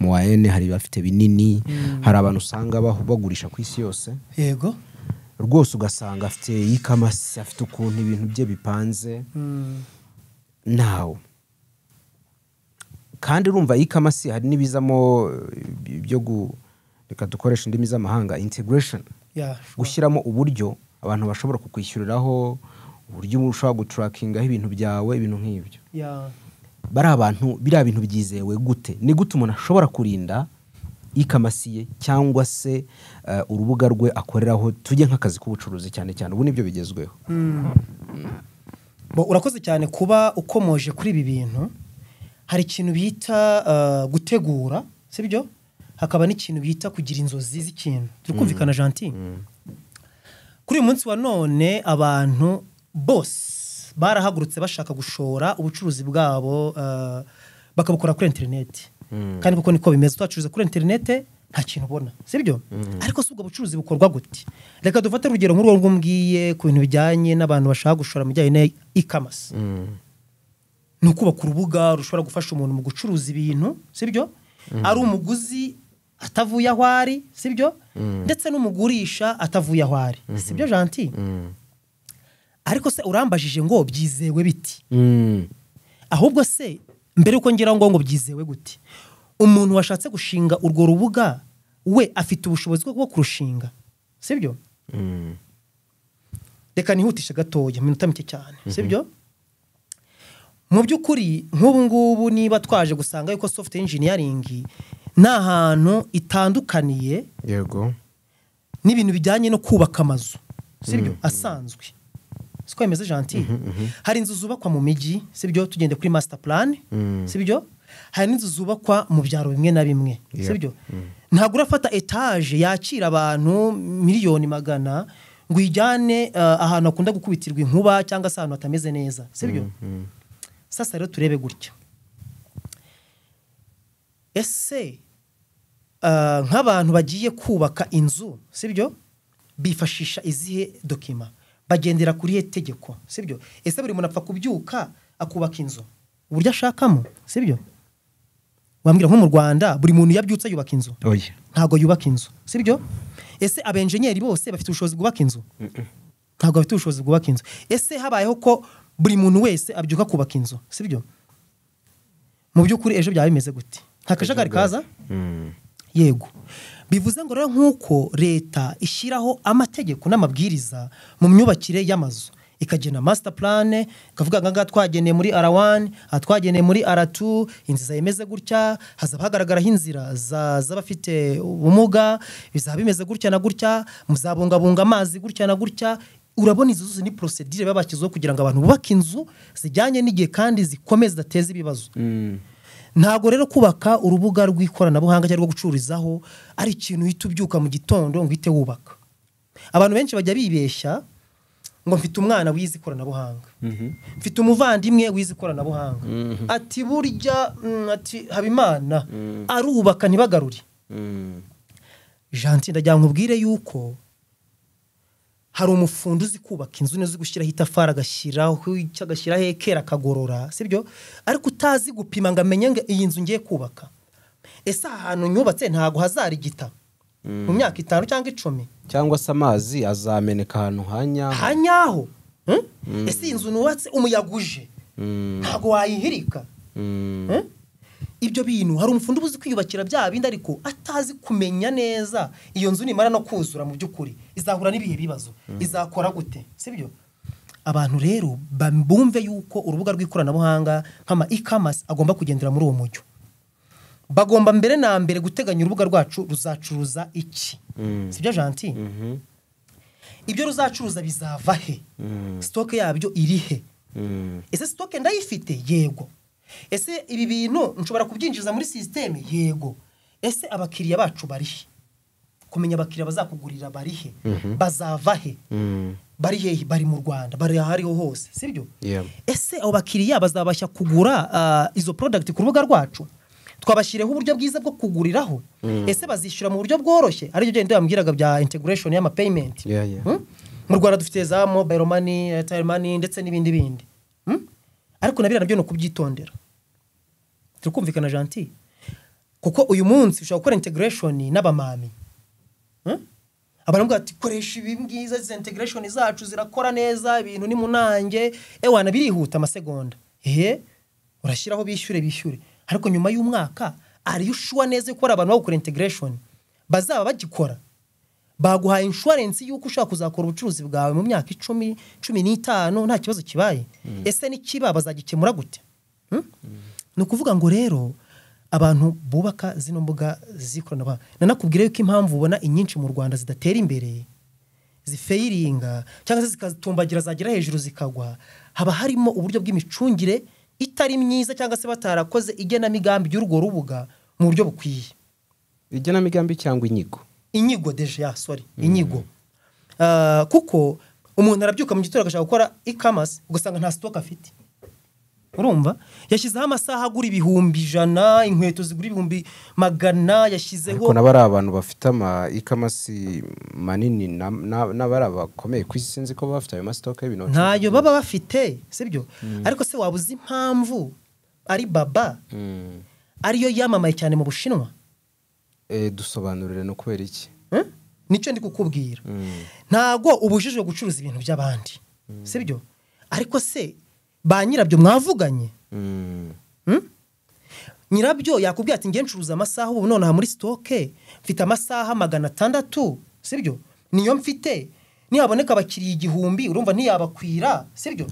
mu wa ene hari abafite binini mm. hari abantu usanga bagurisha ku isi yose yego rwose ugasanga afite ikamasi afite ukuntu ibintu bye bipanze mm. nawe kandi urumva ikamasi hari n'ibizamo eh, byo reka dukoresha indimi z'amahanga integresheni gushyiramo uburyo abantu bashobora kukwishyuriraho uburyo ushobora guturakingaho ibintu byawe ibintu nk'ibyo bari abantu biriya bintu byizewe gute ni gute umuntu ashobora kurinda ikamasiye cyangwa se eh, urubuga rwe akoreraho tujye nk'akazi k'ubucuruzi cyane cyane ubu nibyo bigezweho mm. urakoze cyane kuba ukomoje kuri ibi bintu hari ikintu bita eh, gutegura sibyo hakaba n'ikintu bita kugira inzozi z'ikintu turi kumvikana janti mm. mm. kuri uyu munsi wa none abantu bose barahagurutse bashaka gushora ubucuruzi bwabo eh, bakabukora kuri interineti hmm. kandi kuko niko bimeze twacuruza kuri interineti nta kintu ubona sibyo hmm. ariko si ubwo bucuruzi bukorwa gute reka dufate urugero nk'urwo rw'umbwiye ku bintu bijyanye n'abantu bashaka gushora mu bijyanye na ikamasi hmm. ni ukubaka urubuga rushobora gufasha umuntu mu gucuruza ibintu si byo ari umuguzi atavuye aho ari sibyo ndetse n'umugurisha atavuye aho ari sibyo janti ariko se urambajije ngo byizewe biti hmm. ahubwo se mbere yuko ngira ngo ngo byizewe gute umuntu washatse gushinga urwo rubuga we afite ubushobozi bwo kurushinga sibyo hmm. reka nihutishe gatoya minota mike cyane mhm. sibyo mu by'ukuri nk'ubu ngubu niba twaje gusanga yuko sofuti enjiniyaringi ni ahantu itandukaniye yego n'ibintu bijyanye no kubaka amazu sibyo hmm. asanzwe siko bimeze gentile hari inzu zubakwa mu mijyi sibyo tugende kuri masita purani mm. sibyo hari n'inzu zubakwa mu byaro bimwe na bimwe sibyo mm. ntabwo urafata etaje yakira abantu miliyoni magana ngo uyijyane eh, ahantu hakunda gukubitirwa inkuba cyangwa se ahantu hatameze neza sibyo mm, sasa rero turebe gutya ese eh, nk'abantu bagiye kubaka inzu sibyo bifashisha izihe dokima bagendera kuri ye tegeko sibyo ese buri muntu apfa kubyuka akubaka inzu uburyo ashakamo sibyo wambwira nko mu rwanda buri muntu yabyutse yubaka inzu ntabwo yubaka inzu si sibyo ese abenjenyeri bose bafite ubushobozi bwubaka inzu ntabwo bafite ubushobozi bwubaka inzu ese habayeho ko buri muntu wese abyuka kubaka inzu si sibyo mu by'ukuri ejo byaba bimeze gute nta kajagari kaza mm. yego bivuze ngo rero nk'uko leta ishyiraho amategeko n'amabwiriza mu myubakire y'amazu ikagena masita purane ikavuga ngo ngaha twageneye muri ara wani aha twageneye muri ara tu inzu zayimeze gutya hazaba hagaragaraho inzira z'abafite ubumuga bizaba bimeze gutya na gutya muzabungabunga amazi gutya na gutya urabona izo zose ni porosedire baba bashyizeho kugira ngo abantu bubake inzu zijyanye n'igihe kandi zikomeze zidateze ibibazo mm. ntabwo rero kubaka urubuga rw'ikoranabuhanga cyangwa gucururizaho ari ikintu uhita ubyuka mu gitondo ngo uhite wubaka abantu benshi bajya bibeshya ngo mfite umwana wize ikoranabuhanga mhm. mfite umuvandimwe wize ikoranabuhanga mhm. ati burya mm, ati habimana mhm. arubaka ntibagarure janti ndagira ngo nkubwire yuko hari umufundi uzi kubaka inzu uzi gushyiraho itafari agashyiraho icyo agashyiraho ekera akagorora si sibyo ariko utazi gupima ngo amenye ngo iyi nzu ngiye kubaka ese ahantu nyubatse ntabwo hazarigita mu hmm. myaka itanu cyangwa icumi cyangwa se amazi azameneka ahantu hanyaho hanyaho hmm? hmm. ese iyi nzu nubatse umuyaga uje ntabwo wayihirika ibyo bintu hari umufundi uba uzi kwiyubakira bya bindi ariko atazi kumenya neza iyo nzu nimara no kuzura mu by'ukuri izahura n'ibihe bibazo izakora gute sibyo abantu rero bumve yuko urubuga rw'ikoranabuhanga nk'ama ikamasi agomba kugendera muri uwo mujyo bagomba mbere na mbere guteganya urubuga rwacu ruzacuruza iki mm. sibyo janti mm-hmm. ibyo ruzacuruza bizava he mm. sitoke yabyo iri he mm. ese sitoke ndayifite yego ese ibi bintu nshobora kubyinjiza muri sisiteme yego ese abakiriya bacu barihe kumenya abakiriya bazakugurira barihe mhm. bazava he mm. bari hehe bari mu rwanda bari ahariho hose sibyo ese abo bakiriya bazabasha kugura uh, izo porodagiti ku rubuga rwacu twabashyireho uburyo bwiza bwo kuguriraho mm. ese bazishyura mu buryo bworoshye aribyo byo yambwiraga bya integuresheni y'amapeyimenti hmm? mu rwanda dufite za mobayiro mani eyateri mani ndetse n'ibindi bindi hmm? ariko nabira biriya nabyo ni ukubyitondera turi kumvikana janti kuko uyu munsi ushobora gukora integuresheni n'abamami Hmm? abaravuga ati koresha ibi ngizi zentegeresheni zacu zirakora neza ibintu ni munange ewa eh, birihuta amasegonda hehe urashyiraho bishyure bishyure ariko nyuma y'umwaka ariyo ushuwa neza ko abantu bakora integeresheni bazaba bagikora baguhaye inshuwarensi y'uko ushobora kuzakora ubucuruzi bwawe mu myaka icumi cumi n'itanu nta kibazo kibaye hmm. ese n'ikiba bazagikemura gute hmm? ni ukuvuga ngo rero abantu bubaka zino mbuga z'ikoranabuhanga nanakubwira yuko impamvu ubona inyinshi mu rwanda zidatera imbere zifeyiringa cyangwa se zikatumbagira zagera hejuru zikagwa haba harimo uburyo bw'imicungire itari myiza cyangwa se batarakoze igenamigambi y'urwo rubuga mu buryo bukwiye igenamigambi cyangwa inyigo inyigo deje sorry mm. inyigo ah, kuko umuntu arabyuka mu gitondo agashaka gukora ikamasi ugasanga nta sitoke afite urumva yashyizeho amasaha agura ibihumbi ijana inkweto zigura ibihumbi magana yashyizeho ariko nabo abantu bafite ama ikamasi manini nabo ari abakomeye ku isi sinzi ko baba bafite ayo masitoke y'ibintu ntayo baba bafite sibyo hmm. ariko se waba uzi impamvu ari baba hmm. ariyo yamamaye cyane mu bushinwa eh, dusobanurire no kubera iki eh? nicyo ndi kukubwira hmm. ntabwo ubujijwe gucuruza ibintu by'abandi sibyo ariko se ba nyirabyo mwavuganye hmm. Hmm? nyirabyo yakubwira ati ngencuruza amasaha ubu nonaha muri sitoke mfite amasaha magana atandatu sibyo niyo mfite nihaboneka abakiriya igihumbi urumva ntiyabakwira sibyo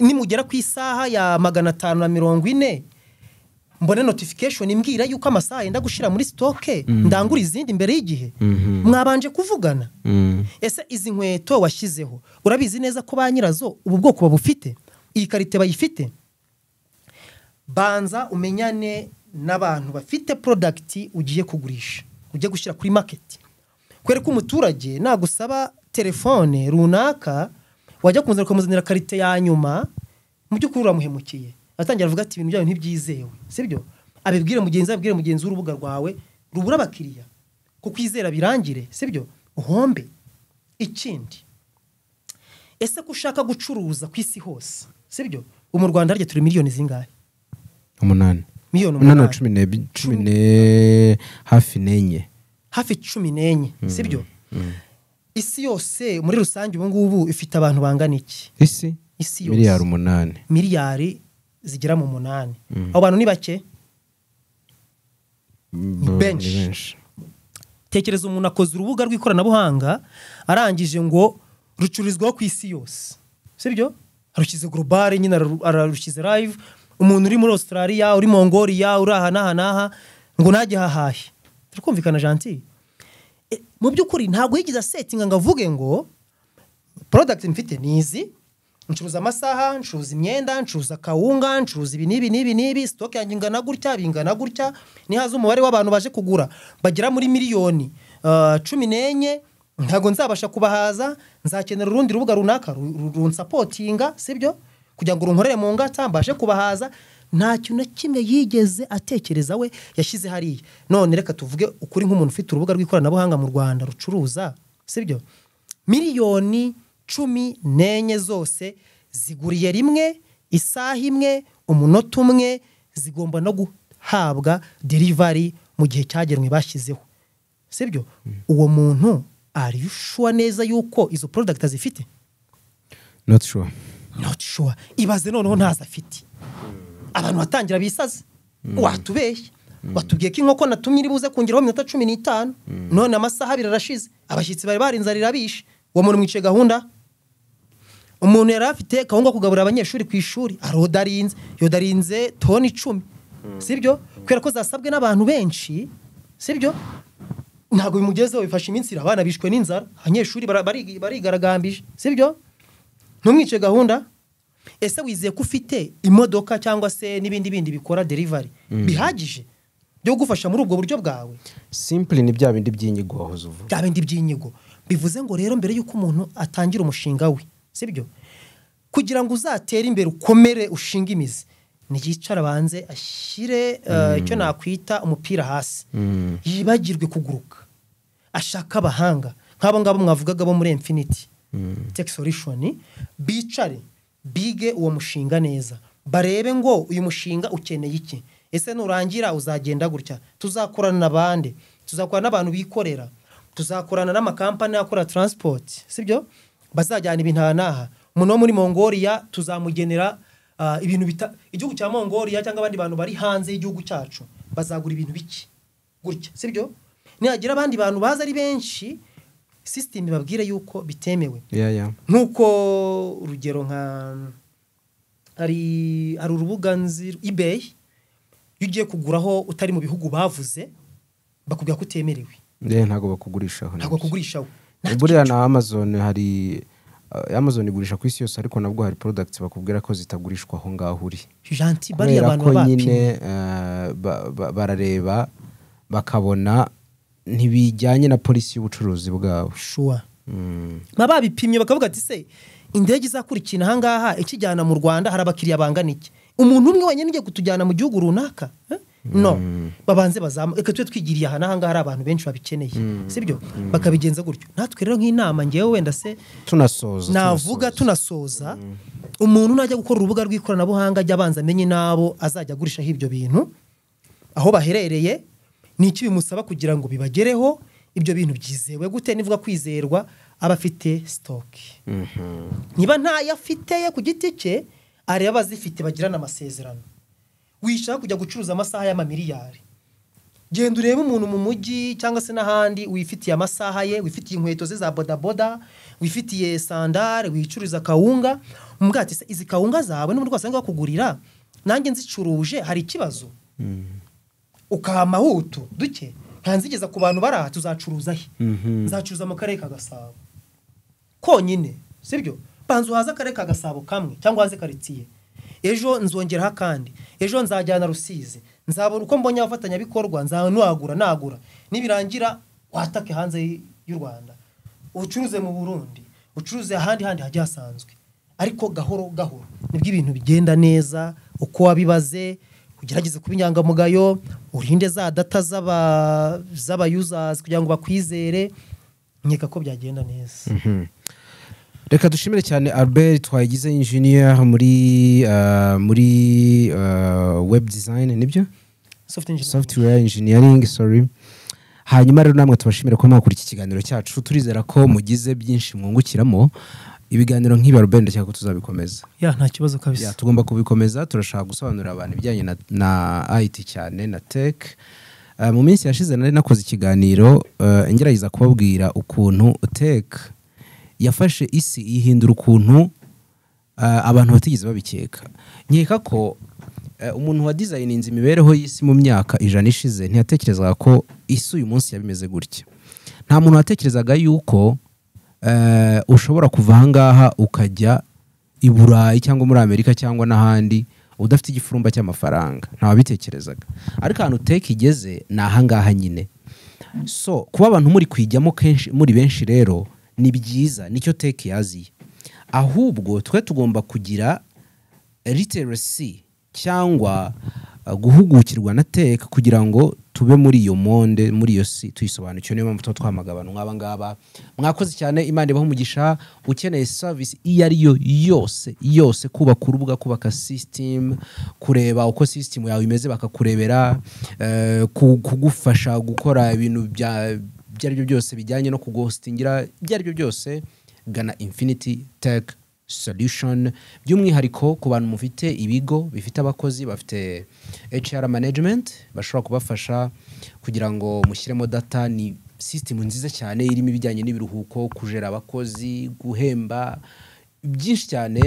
nimugera ku isaha ya magana atanu na mirongo ine mbone notifikashoni imbwira yuko amasaha yenda gushyira muri sitoke hmm. ndangura izindi mbere y'igihe mhm. mwabanje kuvugana ese izi nkweto washyizeho urabizi neza ko ba nyirazo ubu bwoko babufite iyi karite bayifite banza umenyane n'abantu bafite porodagiti ugiye kugurisha ugiye gushyira kuri maketi kwereka umuturage nagusaba telefone runaka wajya kunzanira ukamuzanira karite ya nyuma mu by'ukuri uramuhemukiye atangira avuga ati ibintu byawe ntibyizewe sibyo abibwire mugenzi we abibwire mugenzi w'urubuga rwawe rubura abakiriya kukwizera birangire sibyo uhombe ikindi ese ko ushaka gucuruza ku isi hose sibyo ubu mu rwanda harya turi miliyoni zingahe umunani miliyoni umunani cumi n'ebyiri cumi ne hafi n'enye hafi cumi n'enye mm, sibyo mm, mm. isi yose muri rusange ubu ngubu ifite abantu bangana iki isi isi yose miliyari umunani miliyari zigera mu munani abo bantu ni bake benshi tekereza umuntu akoze urubuga rw'ikoranabuhanga arangije ngo rucururizwaho ku isi yose sibyo arushyize global nyine ararushyize live umuntu uri muri australia uri mongoliya uri aha n'aha n'aha ngo ntajye hahahe turikumvikana janti eh, mu by'ukuri ntabwo yigize asetinga ngo avuge ngo porodagiti mfite nizi ncuruza amasaha ncuruza imyenda ncuruza kawunga ncuruza ibi n'ibi n'ibi n'ibi sitoke yanjye ingana gutya bingana gutya nihaza umubare w'abantu baje kugura bagera muri miliyoni ah, cumi n'enye ntabwo nzabasha kubahaza nzakenera urundi rubuga runaka runsapotinga sibyo kugira ngo runkorere mu ngata mbashe kubahaza nta kintu na kimwe yigeze atekereza we yashyize hariya none reka tuvuge ukuri nk'umuntu ufite urubuga rw'ikoranabuhanga mu rwanda rucuruza sibyo miliyoni cumi n'enye zose ziguriye rimwe isaha imwe umunota umwe zigomba no guhabwa derivari mu gihe cyagenwe bashyizeho sibyo mm. uwo muntu are you neza yuko izo porodagiti zifite noti shuwa noti shuwa ibaze noneho ntazo afite abantu batangira bisaze mm. watubeshye batubwiye mm. ko inkoko natumye iri buze kongeraho iminota cumi n'itanu mm. none amasaha abiri arashize abashyitsi bari barinze arirabishe uwo muntu mwicaye gahunda umuntu yari afite gahunda kugaburira abanyeshuri ku ishuri arodarinze yodarinze toni icumi sibyo kubera ko zasabwe n'abantu benshi sibyo ntabwo bimugezeho bifashe iminsi abana bishwe n'inzara abanyeshuri barigaragambije sibyo ntumwice gahunda ese wizeye ko ufite imodoka cyangwa se n'ibindi bindi bikora derivari hmm. bihagije byo gufasha muri ubwo buryo bwawe simpure ni bya bindi by'inyigo wahoze uvuga bya bindi by'inyigo bivuze ngo rero mbere y'uko umuntu atangira umushinga we sibyo kugira ngo uzatere imbere ukomere ushinga imizi ntiyicara abanze ashyire eh, hmm. icyo nakwita umupira hasi hmm. yibagirwe kuguruka ashaka abahanga nk'abo ngabo mwavugaga bo muri infiniti hmm. tech solution bicare bige uwo mushinga neza barebe ngo uyu mushinga ukeneye iki ese nurangira uzagenda gutya tuzakorana n'abandi tuzakorana n'abantu bikorera tuzakorana n'amakampani akora transport sibyo bazajyana ibintu aha n'aha umuntu wo muri mongoliya tuzamugenera ah, ibintu bita igihugu cya mongoliya cyangwa abandi bantu bari hanze y'igihugu cyacu bazagura ibintu bike gutya sibyo nihagira abandi bantu baza ari benshi sisiteme babwire yuko bitemewe nk'uko urugero nka hari urubuga nzi ibeyi iyo ugiye kuguraho utari mu bihugu bavuze bakubwira ko utemerewe ntabwo bakugurishaho ntabwo bakugurishaho eh, buriya na amazone hari eh, amazone igurisha ku isi yose ariko nabwo hari porodagiti bakubwira ko zitagurishwa aho ngaho uri kubera ko nyine eh, barareba bakabona ntibijyanye na polisi y'ubucuruzi bwabo shuwa hmm. baba babipimye bakavuga ati se indege izakurikirana aha ngaha ikijyana mu rwanda hari abakiriya bangana iki umuntu umwe wenyine ugiye kutujyana mu gihugu runaka eh? no hmm. babanze bazamuka reka tube twigiriye aha n'aha hari abantu benshi babikeneye hmm. si byo bakabigenza gutyo natwe rero nk'inama ngewe wenda se tunasoza navuga tunasoza umuntu najya gukora urubuga rw'ikoranabuhanga ajya abanza amenye n'abo azajya agurishaho ibyo bintu aho baherereye ni iki bimusaba kugira ngo bibagereho ibyo bintu byizewe gute nivuga kwizerwa aba afite sitoke mhm. niba ntayo afite ku giti cye areba abazifite bagirana amasezerano wishaka kujya gucuruza amasaha y'amamiliyari genda urebe umuntu mu mujyi cyangwa se n'ahandi wifitiye amasaha ye wifitiye inkweto ze za bodaboda wifitiye sandare wicururiza kawunga mbwate izi kawunga zawe n'umuntu rwose bakugurira nanjye nzicuruje hari ikibazo mhm. ukama wutu duke ntanzigeza ku bantu bari aha tuzacuruza he mhm. nzacuruza mu karere ka gasabo konyine sibyo banza uhaze akarere ka gasabo kamwe cyangwa haze karitsiye ejo nzongeraho akandi ejo nzajyana rusizi nzabona uko mbonye abafatanyabikorwa nzanagura nagura nibirangira watake hanze y'u rwanda ucuruze mu burundi ucuruze ahandi handi hagiye hasanzwe ariko gahoro gahoro nibwo ibintu bigenda neza uko wabibaze ugerageze kuba inyangamugayo urinde za data z'abayuzazi kugira ngo bakwizere nkeka ko byagenda neza mhm. reka dushimire cyane albert twagize engineer muri uh, muri uh, web design nibyo software engineering sorry hanyuma rero namwe tubashimire ko mwakura iki kiganiro cyacu turizera ko mugize byinshi mwungukiramo ibiganiro nk'ibi arubeni ndashaka ko tuzabikomeza ya nta kibazo kabisa tugomba kubikomeza turashaka gusobanurira abantu ibijyanye na ayiti cyane na teke eh, mu minsi yashize nari nakoze ikiganiro eh, ngerageza kubabwira ukuntu teke yafashe isi yihindura ukuntu eh, abantu batigeze babikeka nkeka ko umuntu wa dizayininze imibereho y'isi mu myaka ijana ishize ntiyatekerezaga ko isi uyu munsi yabimeze gutya nta muntu watekerezaga yuko Eh, ushobora kuva ahangaha ukajya i burayi cyangwa muri amerika cyangwa n'ahandi udafite igifurumba cy'amafaranga ntababitekerezaga ariko ahantu uteka igeze ni ahangaha nyine so kuba abantu muri kwijyamo kenshi muri benshi rero ni byiza nicyo teke yaziye ahubwo twe tugomba kugira literasi cyangwa Uh, guhugukirwa na teka kugira ngo tube muri iyo monde muri iyo si tuyisobanukiwe niyo mpamvu tuba twamagabana nk'aba ngaba mwakoze cyane imana ibaho umugisha ukeneye savisi iyo ari yo yose yose kubaka urubuga kubaka sisitemu kureba uko sisitemu yawe imeze bakakurebera uh, kugufasha gukora ibintu ibyo ari byo byose bijyanye no kugositingira ibyo ari byo byose gana infiniti teke solution by'umwihariko ku bantu mufite ibigo bifite abakozi bafite HR management bashobora kubafasha kugira ngo mushyiremo data ni system nziza cyane irimo ibijyanye n'ibiruhuko kujera abakozi guhemba byinshi cyane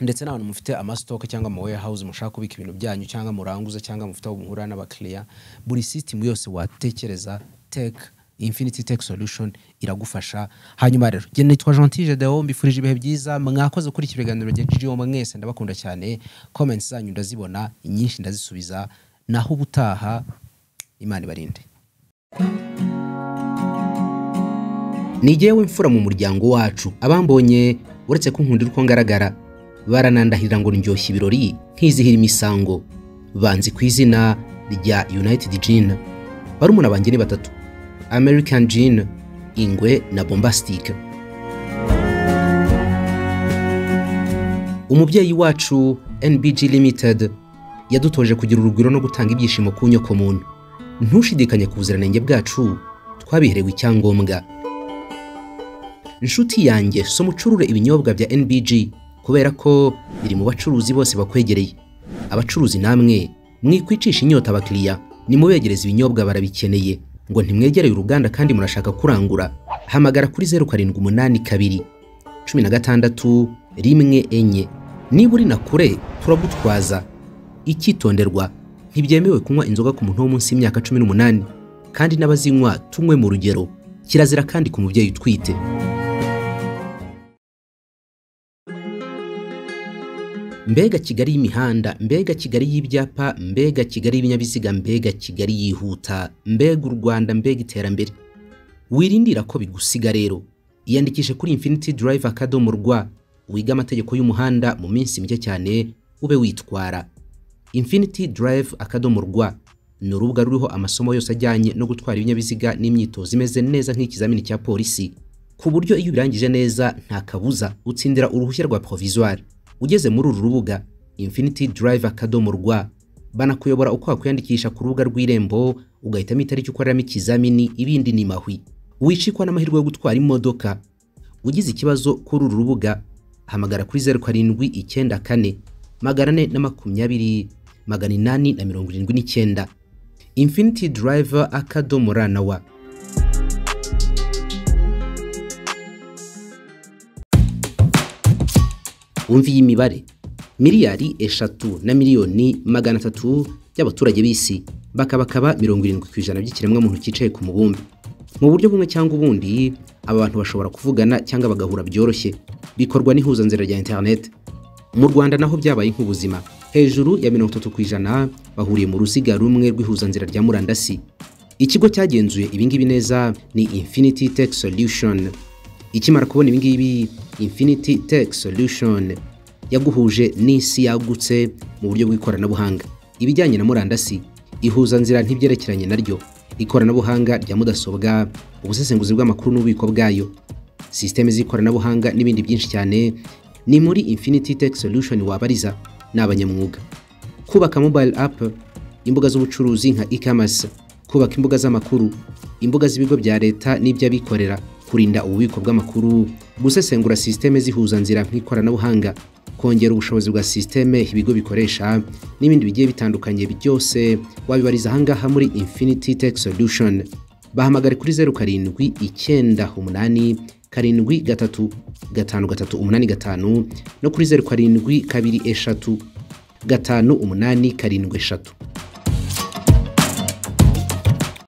ndetse n'abantu mufite amasitoke cyangwa ama warehouse mushaka kubika ibintu byanyu cyangwa muranguza cyangwa mufite aho muhurira n'abakiriya buri system yose watekereza tech infinity tech solution iragufasha hanyuma rero njye nitwa gentile deo mbifurije ibihe byiza mwakoze kuri iki biganiro bya jijiyo mwese ndabakunda cyane comments zanyu ndazibona inyinshi ndazisubiza naho ubutaha imana ibarinde nigewe imfura mu muryango wacu abambonye uretse ko nkunda uko ngaragara baranandahirira ngo ndyoshye ibirori nkizihira imisango banzi ku izina rya united jina barumuna banjye batatu American jean Ingwe na Bombastic umubyeyi wacu NBG Limited yadutoje kugira urugwiro no gutanga ibyishimo ku nyoko muntu ntushidikanye ku buziranenge bwacu twabiherewe icyangombwa inshuti yanjye so mucurure ibinyobwa bya NBG kubera ko biri mu bacuruzi bose bakwegereye abacuruzi namwe mwikwicisha inyota abakiriya nimubegereza ibinyobwa barabikeneye ngo ntimwegereye uruganda kandi murashaka kurangura hamagara kuri zeru karindwi umunani kabiri cumi na gatandatu rimwe enye niba uri na kure turagutwaza icyitonderwa ntibyemewe kunywa inzoga ku muntu wo munsi y'imyaka cumi n'umunani kandi n'abazinywa tumwe mu rugero kirazira kandi ku mubyeyi utwite mbega kigali y'imihanda mbega kigali y'ibyapa mbega kigali y'ibinyabiziga mbega kigali yihuta mbega u rwanda mbega iterambere wirindira ko bigusiga rero iyandikishe kuri infiniti durayiva akadomo rwa wiga amategeko y'umuhanda mu minsi mike cyane ube witwara infiniti durayiva akadomo rwa ni urubuga ruriho amasomo yose ajyanye no gutwara ibinyabiziga n'imyitozo imeze neza nk'ikizamini cya polisi ku buryo iyo ubirangije neza nta kabuza utsindira uruhushya rwa porovizwari ugeze muri uru rubuga infiniti durayive akadomo rwa banakuyobora uko wakwiyandikisha ku rubuga rw'irembo ugahitamo itariki ukoreramo ikizamini ibindi ni mahwi wicikwa n'amahirwe yo gutwara imodoka ugize ikibazo kuri uru rubuga hamagara kuri zeru karindwi icyenda kane magana ane na makumyabiri magana inani na mirongo irindwi n'icyenda infiniti durayive akadomo ra na wa wumva iyi mibare miliyari eshatu na miliyoni magana atatu y'abaturage b'isi bakabakaba mirongo irindwi ku ijana by'ikiremwamuntu cyicaye ku mubumbe mu buryo bumwe cyangwa ubundi aba bantu bashobora kuvugana cyangwa bagahura byoroshye bikorwa n'ihuzanzira rya interineti mu rwanda naho byabaye nk'ubuzima hejuru ya mirongo itatu ku ijana bahuriye mu ruziga rumwe rw'ihuzanzira rya murandasi ikigo cyagenzuye ibingibi neza ni infinity tech solution ikimara kubona ibingibi infinity tech solution yaguhuje n'isi yagutse mu buryo bw'ikoranabuhanga ibijyanye na murandasi ihuza nzira ntibyerekeranye naryo ikoranabuhanga rya mudasobwa ubusesenguzi bw'amakuru n'ububiko bwayo sisiteme z'ikoranabuhanga n'ibindi byinshi cyane ni muri infinity tech solution wabariza n’abanyamwuga kubaka mobile app imbuga z'ubucuruzi nka e-commerce kubaka imbuga z'amakuru imbuga z'ibigo bya leta n'iby'abikorera kurinda ububiko bw'amakuru gusesengura sisiteme zihuza nzira nk'ikoranabuhanga kongera ubushobozi bwa sisiteme ibigo bikoresha n'ibindi bigiye bitandukanye byose wabibariza ahangaha muri infinity tech solution bahamagare kuri zeru karindwi icyenda umunani karindwi gatatu gatanu gatatu umunani gatanu no kuri zeru karindwi kabiri eshatu gatanu umunani karindwi eshatu